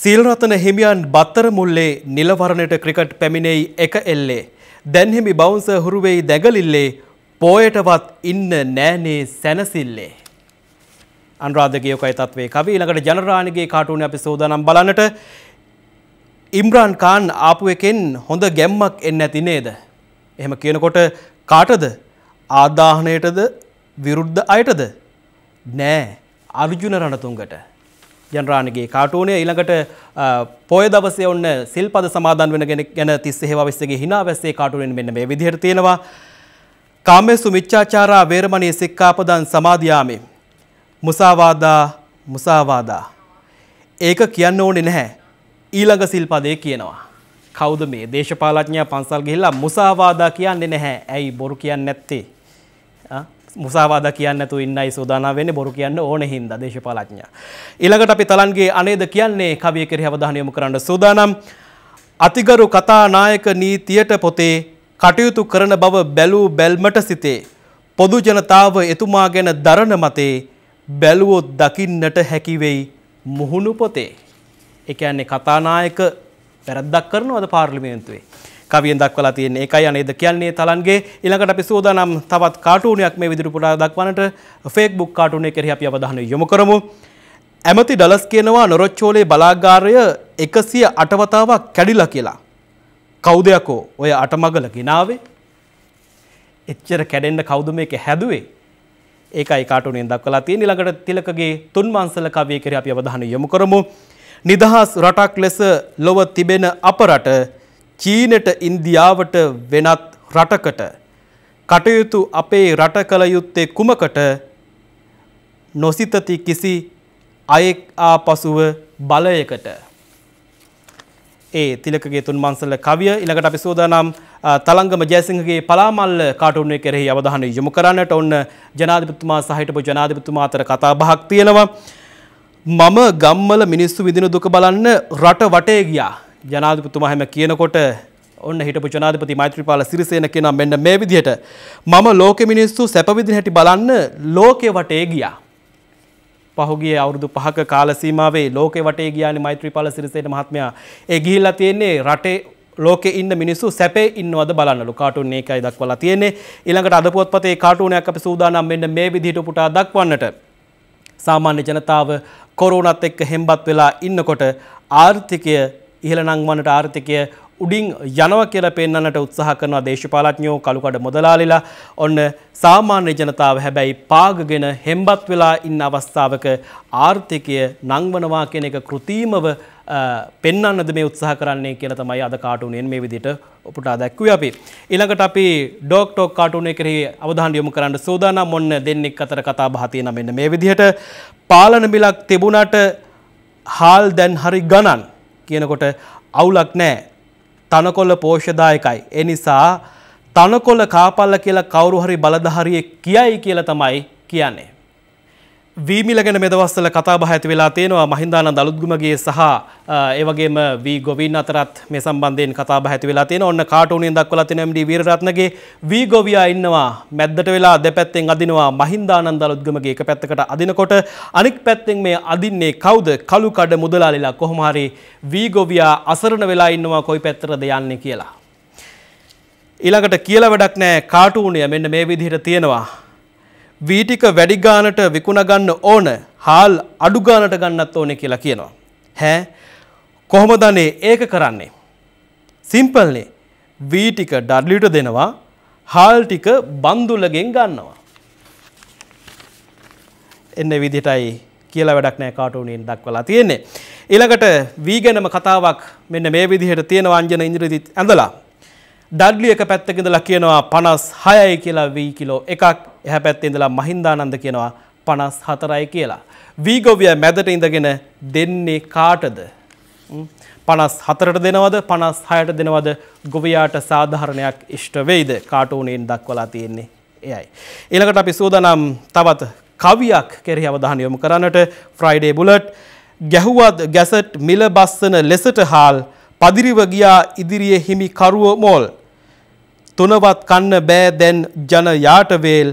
සීල්රතන හිමියන් බත්තර මුල්ලේ නිලවරණයට ක්‍රිකට් පැමිණෙයි එක එල්ලේ. දැන්හිමි බවුන්ස හුරුවෙයි දැගලිල්ලේ පෝයටවත් ඉන්න නෑනේ සැනසිල්ලේ. අන්රාධගයෝකයි තත්වේ කවි ළඟට ජනරාණගේ කාටුන අපි සෝදානම් බලන්නට ඉම්රාන් කාන් ආපු එකෙන් හොඳ ගැම්මක් එන්න ඇති නේද එහෙම කියනකොට කාටද ආදාහනයටද විරුද්ධ අයටද නෑ අර්ජුන රණතුන්ගට ජනරාණගේ කාටූනය ඊළඟට පොය දවසේ ඔන්න සිල්පද සමාදන් වෙන ගෙන ගැන තිස්සෙහෙවා විස්සගේ හිනා වැස්සේ කාටුනෙන් මෙන්න මේ විදිහට තියෙනවා කාමේසු මිච්ඡාචාරා වේරමණී සික්ඛාපදං සමාදියාමේ මුසාවාදා මුසාවාදා ඒක කියන්න ඕනේ නැහැ ඊළඟ සිල්පදේ කියනවා කවුද මේ දේශපාලඥයා පන්සල් ගිහිල්ලා මුසාවාදා කියන්නේ නැහැ. ඇයි බොරු කියන්නේ නැත්තේ? මුසාවාද කියන්න නැතුව ඉන්නයි සූදානම් වෙන්නේ බොරු කියන්න ඕනේ හින්දා දේශපාලඥයා. ඊළඟට අපි තලන්ගේ අනේද කියන්නේ කවිය කෙරෙහි අවධානය යොමු කරන්න සූදානම්. අතිගරු කතානායක නීතියට පොතේ කටයුතු කරන බව බැලූ බැල්මට සිතේ. පොදු ජනතාව එතුමා ගැන දරණ මතේ බැලුවොත් දකින්නට හැකිවෙයි මුහුණු පොතේ. එකන්නේ කතානායක වැරද්දක් කරනවද පාර්ලිමේන්තුවේ. කවියෙන් දක්වලා තියෙන එකයි අනේද කියන්නේ තලන්ගේ ඊළඟට අපි සූදානම් තවත් කාටුනයක් මේ විදිහට පුරා දක්වන්නට Facebook කාටුන එකෙහි අපි අවධානය යොමු කරමු. ඇමති ඩලස් කියනවා නොරොච්චෝලේ බලාගාරය 108 වතාවක් කැඩිලා කියලා. කවුද යකෝ ඔය අටමගල ගිනාවේ? එච්චර කැඩෙන්න කවුද මේක හැදුවේ? ඒකයි කාටුනෙන් දක්වලා තියෙන ඊළඟට තිලකගේ තුන්මාංශල කවිය කෙරෙහි අපි අවධානය යොමු කරමු. නිදහස් රටක් ලෙස ලොව තිබෙන අප රට චීනට ඉන්දියාවට වෙනත් රටකට කටයුතු අපේ රට කළ යුත්තේ කුමකට නොසිතති කිසි අයෙක් ආ පසුව බලයකට. ඒ තිලකගේ තුන් මංසල කවිය ඉළඟට අපි සෝදානම් තළංගම ජයසිංහගේ පලාමල්ල කාටුන්නේ කෙරෙහි අවධානය යොමු කරන්නට ඔන්න ජනාධිපතුමා සහිටපු ජනාධිපතුමා අතර කතාබහක් තියෙනවා. මම ගම්මල මිනිස්සු විදින දුක බලන්න රට වටේ ගියා ජනාධිපතුමා හැම කියනකොට ඔන්න හිටපු ජනාධිපති මෛත්‍රීපාල සිරිසේන කෙනා මෙන්න මේ විදිහට මම ලෝක මිනිස්සු සැප විදින හැටි බලන්න ලෝකේ වටේ ගියා පහුගේ අවුරුදු පහක කාලසීමාවේ ලෝකෙ වටේ ගියානි මෛත්‍රීපාල සිරිසේන මහත්මයා ඒ ගිහිල්ලා තියෙන්නේ රටේ ලෝකෙ ඉන්න මිනිස්සු සැපේ ඉන්නවද බලන්නලු කාටුන් ඒකයි දක්වලා තියෙන්නේ ඊළඟට අද පොත්පතේ කාටුනයක් අපි සූදානම් වෙන්න මේ විදිහට පුටා දක්වන්නට සාමාන්‍ය ජනතාව කොරෝනත් එක්ක හෙම්බත් වෙලා ඉන්නකොට ආර්ථිකය ඉහළ නංවන්නට ආර්ථිකය උඩින් යනවා කියලා පෙන්වන්නට උත්සාහ කරනවා දේශපාලඥයෝ කලුකඩ මොදලාලිලා ඔන්න සාමාන්‍ය ජනතාව හැබැයි පාගගෙන හෙම්බත් වෙලා ඉන්න අවස්ථාවක ආර්ථිකය නංවනවා කියන එක කෘතිමව පෙන්න්නද මේ උත්සාහ කරන්නේ කියල තමයි අද කාටුනෙන් මේ විදිට ඔපට දැක්ව අපි. ඉළඟට අපි ඩෝක්ටෝක් කාටුනය කරෙහි අවධාන්යොමු කරන්න සෝදානම් මොන්න දෙන්නෙක් අතර කතා භාතියන මෙන්න මේ විදිහට පාලන මිලක් තිබුණට හාල් දැන් හරි ගණන් කියනකොට අවුලක් නෑ තනකොල්ල පෝෂදායකයි. එනිසා තනකොල්ල කාපල්ල කියලා කවුරු හරි බලධහරිය කියයි කියල තමයි කියන්නේ. වීමිලගෙන මෙදවස්සල කතාබහ ඇති වෙලා තියෙනවා මහින්දාන දළුත්ගුමගේ සහ ඒවගේම වී ගොවින් අතරත් මේ සම්බන්ධයෙන් කතාබහ ඇති වෙලා තියෙන ඔන්න කාටුනෙන් දක්වලා තියෙන MD වීරරත්නගේ වී ගොවියා ඉන්නවා මැද්දට වෙලා දෙපැත්තෙන් අදිනවා මහින්දානන් දළුත්ගුමගේ එක පැත්තකට අදිනකොට අනික් පැත්තෙන් මේ අදින්නේ කවුද කළු කඩ මුදලාලිලා කොහොම හරි වී ගොවියා අසරණ වෙලා ඉන්නවා කොයි පැත්තටද යන්නේ කියලා ඊළඟට කියලා වැඩක් නැහැ කාටුන්ය මෙන්න මේ විදිහට තියෙනවා වීටික වැඩිගානට විකුණගන්න ඕන හාල් අඩුගානට ගන්නත් ඕනෙ කියලා කියනවා. හැ කොහොමදනේ ඒක කරන්නේ. සිම්පල්නේ වීටික ඩඩ්ලිට දෙනවා හාල් ටික බන්දුලගෙන් ගන්නවා. එන්න විදිහටයි කියලා වැඩක් නෑ කාටුනෙන් දක්වලා තියෙන්නේ. ඊළඟට වීගෙනම කතාවක් මෙන්න මේ විදිහට තියෙන වංජන ඉදිරිදිත් ඇඳලා. ඩඩ්ලිය එක පැත්තකිඳලා කියනවා පනස් හයයි කියලා වී කිලෝ එකක් එහ පැත්තේ ඉඳලා මහින්දානන්ද කියනවා පනස් හතරයි කියලා. වීගොවිය මැදට ඉඳගෙන දෙන්නේ කාටද. පනස් හතරට දෙනවද පනස් හයට දෙනවද ගොවයාට සාධහරණයක් ඉෂ්ට වෙයිද කාටූනයෙන් දක්වලා තියෙන්නේ එයයි. එළකට අපි සූදනම් තවත් කවියක් කෙරෙහි අවධාන යොමු කරන්නට ෆ්‍රයිඩේ බුලට් ගැහුවත් ගැසට් මිල බස්සන ලෙසට හාල් පදිරිව ගියා ඉදිරියේ හිමි කරුව මෝල්. තුනවත් කන්න බෑ දැන් ජන යාටවේල්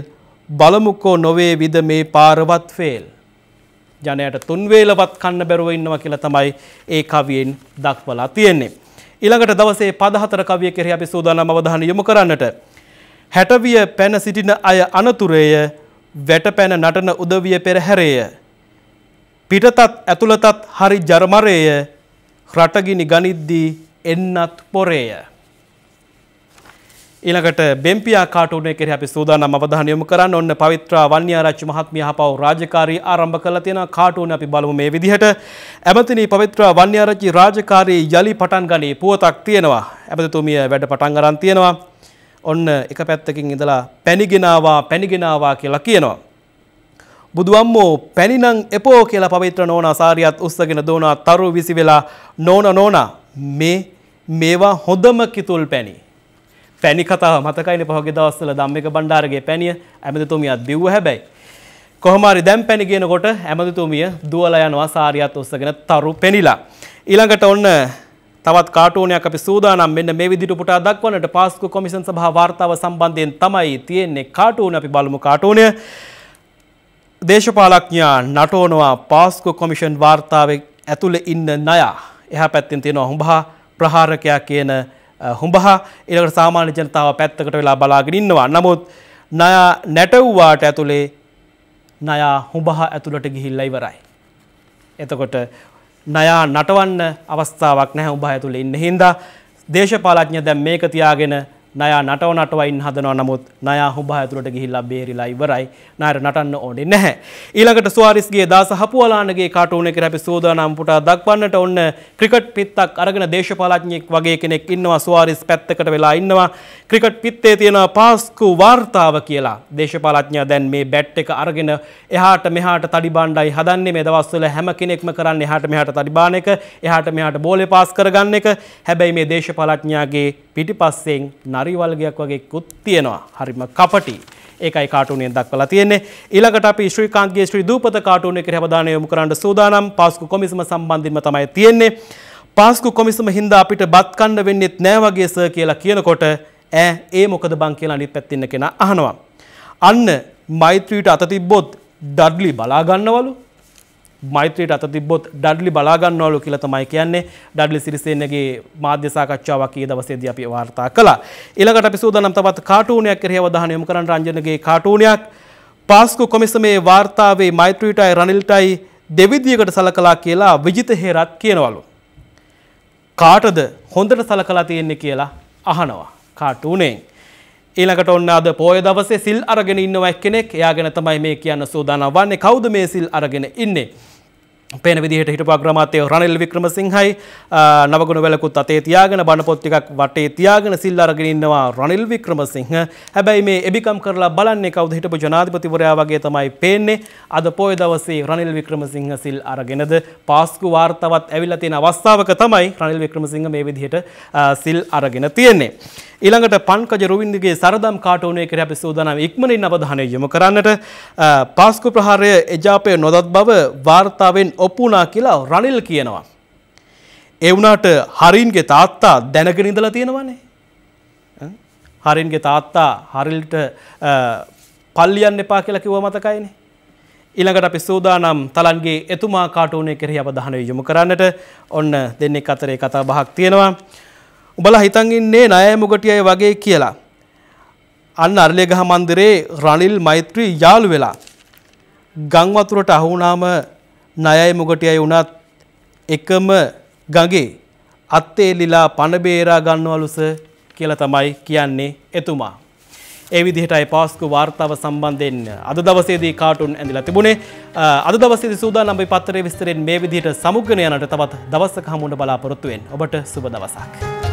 බලමුකෝ නොවේ විද මේ පාරවත් වේල්. ජනයට තුන්වේලවත් කන්න බැරුව ඉන්නවා කියලා තමයි ඒ කවියෙන් දක්වලා තියෙන්නේ. ඊළඟට දවසේ පදහතර කවිය කෙරෙහි අපි සූදානම් අවධානය යොමු කරන්නට. හැටවිය පැන සිටින අය අනතුරේය වැටපැන නටන උදවිය පෙරහැරේය. පිටතත් ඇතුළතත් හරි ජරමරේය රටගිනි ගනිද්දී එන්නත් පොරේය. ඊළඟට බෙම්පියා කාටුනේ කෙරෙහි අපි සූදානම් අවධානය යොමු කරන්න ඔන්න පවිත්‍රා වන්‍යාරච්චි මහත්මිය හපව රාජකාරී ආරම්භ කරලා තියෙන කාටුනේ අපි බලමු මේ විදිහට ඇමතිනි පවිත්‍රා වන්‍යාරච්චි රාජකාරී යලි පටන් ගනී පුවතක් තියෙනවා ඇමතිතුමිය වැඩ පටන් ගන්න තියෙනවා ඔන්න එක පැත්තකින් ඉඳලා පැනිගෙනවා පැනිගෙනවා කියලා කියනවා බුදුවම්මෝ පැණිනං එපෝ කියලා පවිත්‍ර නෝනා සාරියත් උස්සගෙන දෝනා තරු විසි වෙලා නෝන නෝනා මේ මේවා හොඳම කිතුල් පැණි පැණි කතාව මතකයින පහගේ දවස්සල දම්ම එක බණ්ඩාරගේ පැණිය ඇමතිතුමිය දිව්ව හැබැයි. කොහමරි දැම් පැණි කියනකොට ඇමතිතුමිය දුවල යනවා සාරියත් ඔස්සගෙන තරු පෙනිලා. ඊළඟට ඔන්න තවත් කාටෝනයක් අපි සූදානම් මෙන්න මේ විදිහට පුටා දක්වන්නට පාස්කු කොමිෂන් සභා වාර්තාව සම්බන්ධයෙන් තමයි තියෙන්නේ කාටෝන අපි බලමු කාටෝනය දේශපාලඥයා නටවනවා පාස්කු කොමිෂන් වාර්තාවේ ඇතුළේ ඉන්න ණය එහා පැත්තෙන් තියෙනවා හුඹහා ප්‍රහාරකයා කියන හොඹහා එළකට සාමාන්‍ය ජනතාව පැත්තකට වෙලා බලාගෙන ඉන්නවා. නමුත් නයා නැටව්වාට ඇතුලේ නයා හොඹහා ඇතුළට ගිහිල්ලා ඉවරයි. එතකොට නයා නටවන්න අවස්ථාවක් නැහැ හොඹහා ඇතුලේ ඉන්න හින්දා දේශපාලඥ දැන් මේක තියාගෙන නයා නටව නටවයින් හදනවා නමුත් නයා හුබා ඇතුළට ගිහිල්ලා බේරිලා ඉවරයි නායට නටන්න ඕනේ නැහැ. ඊළඟට සුවාරිස්ගේ දාස හපුවලානගේ කාටූන් එකේ අපි සෝදානම් පුටා දක්වන්නට ඔන්න ක්‍රිකට් පිත්තක් අරගෙන දේශපාලඥයෙක් වගේ කෙනෙක් ඉන්නවා සුවාරිස් පැත්තකට වෙලා ඉන්නවා. ක්‍රිකට් පිත්තේ තියෙන පාස්කු වාර්තාව කියලා දේශපාලඥයා දැන් මේ බැට් එක අරගෙන එහාට මෙහාට තඩි බණ්ඩයි හදන්නේ මේ දවස්වල හැම කෙනෙක්ම කරන්නේ එහාට මෙහාට තඩි බාන එක එහාට මෙහාට බෝලේ පාස් කරගන්න එක. හැබැයි මේ දේශපාලඥයාගේ පිටිපස්සෙන් අරිවල්ගයක් වගේ කුත් තියෙනවා හරිම කපටි ඒකයි කාටුනේ දක්වලා තියෙන්නේ ඊළඟට අපි ශ්‍රී කාන්ගේ ශ්‍රී දූපත කාටුන් එකේ හැවදානය යොමු කරන්න සූදානම් පාස්කු කොමිසම සම්බන්ධින්ම තමයි තියෙන්නේ පාස්කු කොමිසම හින්දා අපිට බත් කන්න වෙන්නේත් නෑ වගේ සර් කියලා කියනකොට ඈ ඒ මොකද බං කියලා අනිත් පැත්තේ ඉන්න කෙනා අහනවා අන්න මෛත්‍රීට අත තිබ්බොත් ඩඩ්ලි බලා ගන්නවලු මෛත්‍රයට අත තිබ්බොත් ඩඩ්ලි බලා ගන්නවලු කියලා තමයි කියන්නේ ඩඩ්ලි සිරිසේනගේ මාධ්‍ය සාකච්ඡාවක් ඒ දවසේදී අපි වාර්තා කළා. ඊළඟට අපි සූදානම් තවත් කාටූනයක් කෙරෙහි අවධානය යොමු කරන්න රංජනගේ කාටූනයක් පාස්කු කොමිසමේ වාර්තාවේ මෛත්‍රීටයි රනිල්ටයි දෙවිදියකට සලකලා කියලා විජිත හේරත් කියනවලු. කාටද හොඳට සලකලා තියෙන්නේ කියලා අහනවා කාටූනෙන්. ඊළඟට ඔන්න අද පෝය දවසේ සිල් අරගෙන ඉන්නවා එක්කෙනෙක් එයා ගැන තමයි මේ කියන්න සූදානම් වන්නේ කවුද මේ සිල් අරගෙන ඉන්නේ පේන විදිහට හිටපු අග්‍රමාත්‍ය රනිල් වික්‍රමසිංහයි නවගුණ වැලකුත් අතේ තියාගෙන බණපොත් ටිකක් වටේ තියාගෙන සිල් අරගෙන ඉන්නවා රනිල් වික්‍රමසිංහ. හැබැයි මේ එබිකම් කරලා බලන්නේ කවුද හිටපු ජනාධිපතිවරයා වගේ තමයි පේන්නේ. අද පොය දවසේ රනිල් වික්‍රමසිංහ සිල් අරගෙනද පාස්කු වාර්තාවත් ඇවිල්ලා තියෙන අවස්ථාවක තමයි රනිල් වික්‍රමසිංහ මේ විදිහට සිල් අරගෙන තියෙන්නේ. ඊළඟට පන්කජ රුවින්දගේ සරදම් කාටෝනය කර අපි සූදානම් ඉක්මනින් අවධානය යොමු කරන්නට පාස්කු ප්‍රහාරය එජාපය නොදත් බව වාර්තාවෙන් ඔප්පුනා කියලා රනිල් කියනවා. එවුනාට හරින්ගේ තාත්තා දැනගෙන ඉඳලා තියෙනවනේ. හරින්ගේ තාත්තා හරිල්ට පල්ලියන්න එපා කියලා කිව්ව මතකයිනේ. ඊළඟට අපි සූදානම් තලන්ගේ එතුමා කාටුනේ කෙරෙහි අවධානය යොමු කරන්නට ඔන්න දෙන්නෙක් අතරේ කතා බහක් තියෙනවා. උඹලා හිතන් ඉන්නේ ණය මුගටියයි වගේ කියලා. අන්න අරලියගහ මන්දිරේ රනිල් මෛත්‍රී යාළු වෙලා ගංවතුරට අහුනාම ණයයි මොකටයයි වුණත් එකම ගඟේ අත්තේලිලා පණ බේරා ගන්නවලුස කියලා තමයි කියන්නේ එතුමා. ඒ විදිහටයි පාස්කු වාර්තාව සම්බන්ධයෙන් අද දවසේදී කාටුන් ඇඳලා තිබුණේ අද දවසේදී සූදානම් අපි පත්තරේ විස්තරෙන් මේ විදිහට සමුගෙන යනට තවත් දවසක හමුුණ බලාපොරොත්තු වෙන්න. ඔබට සුබ දවසක්.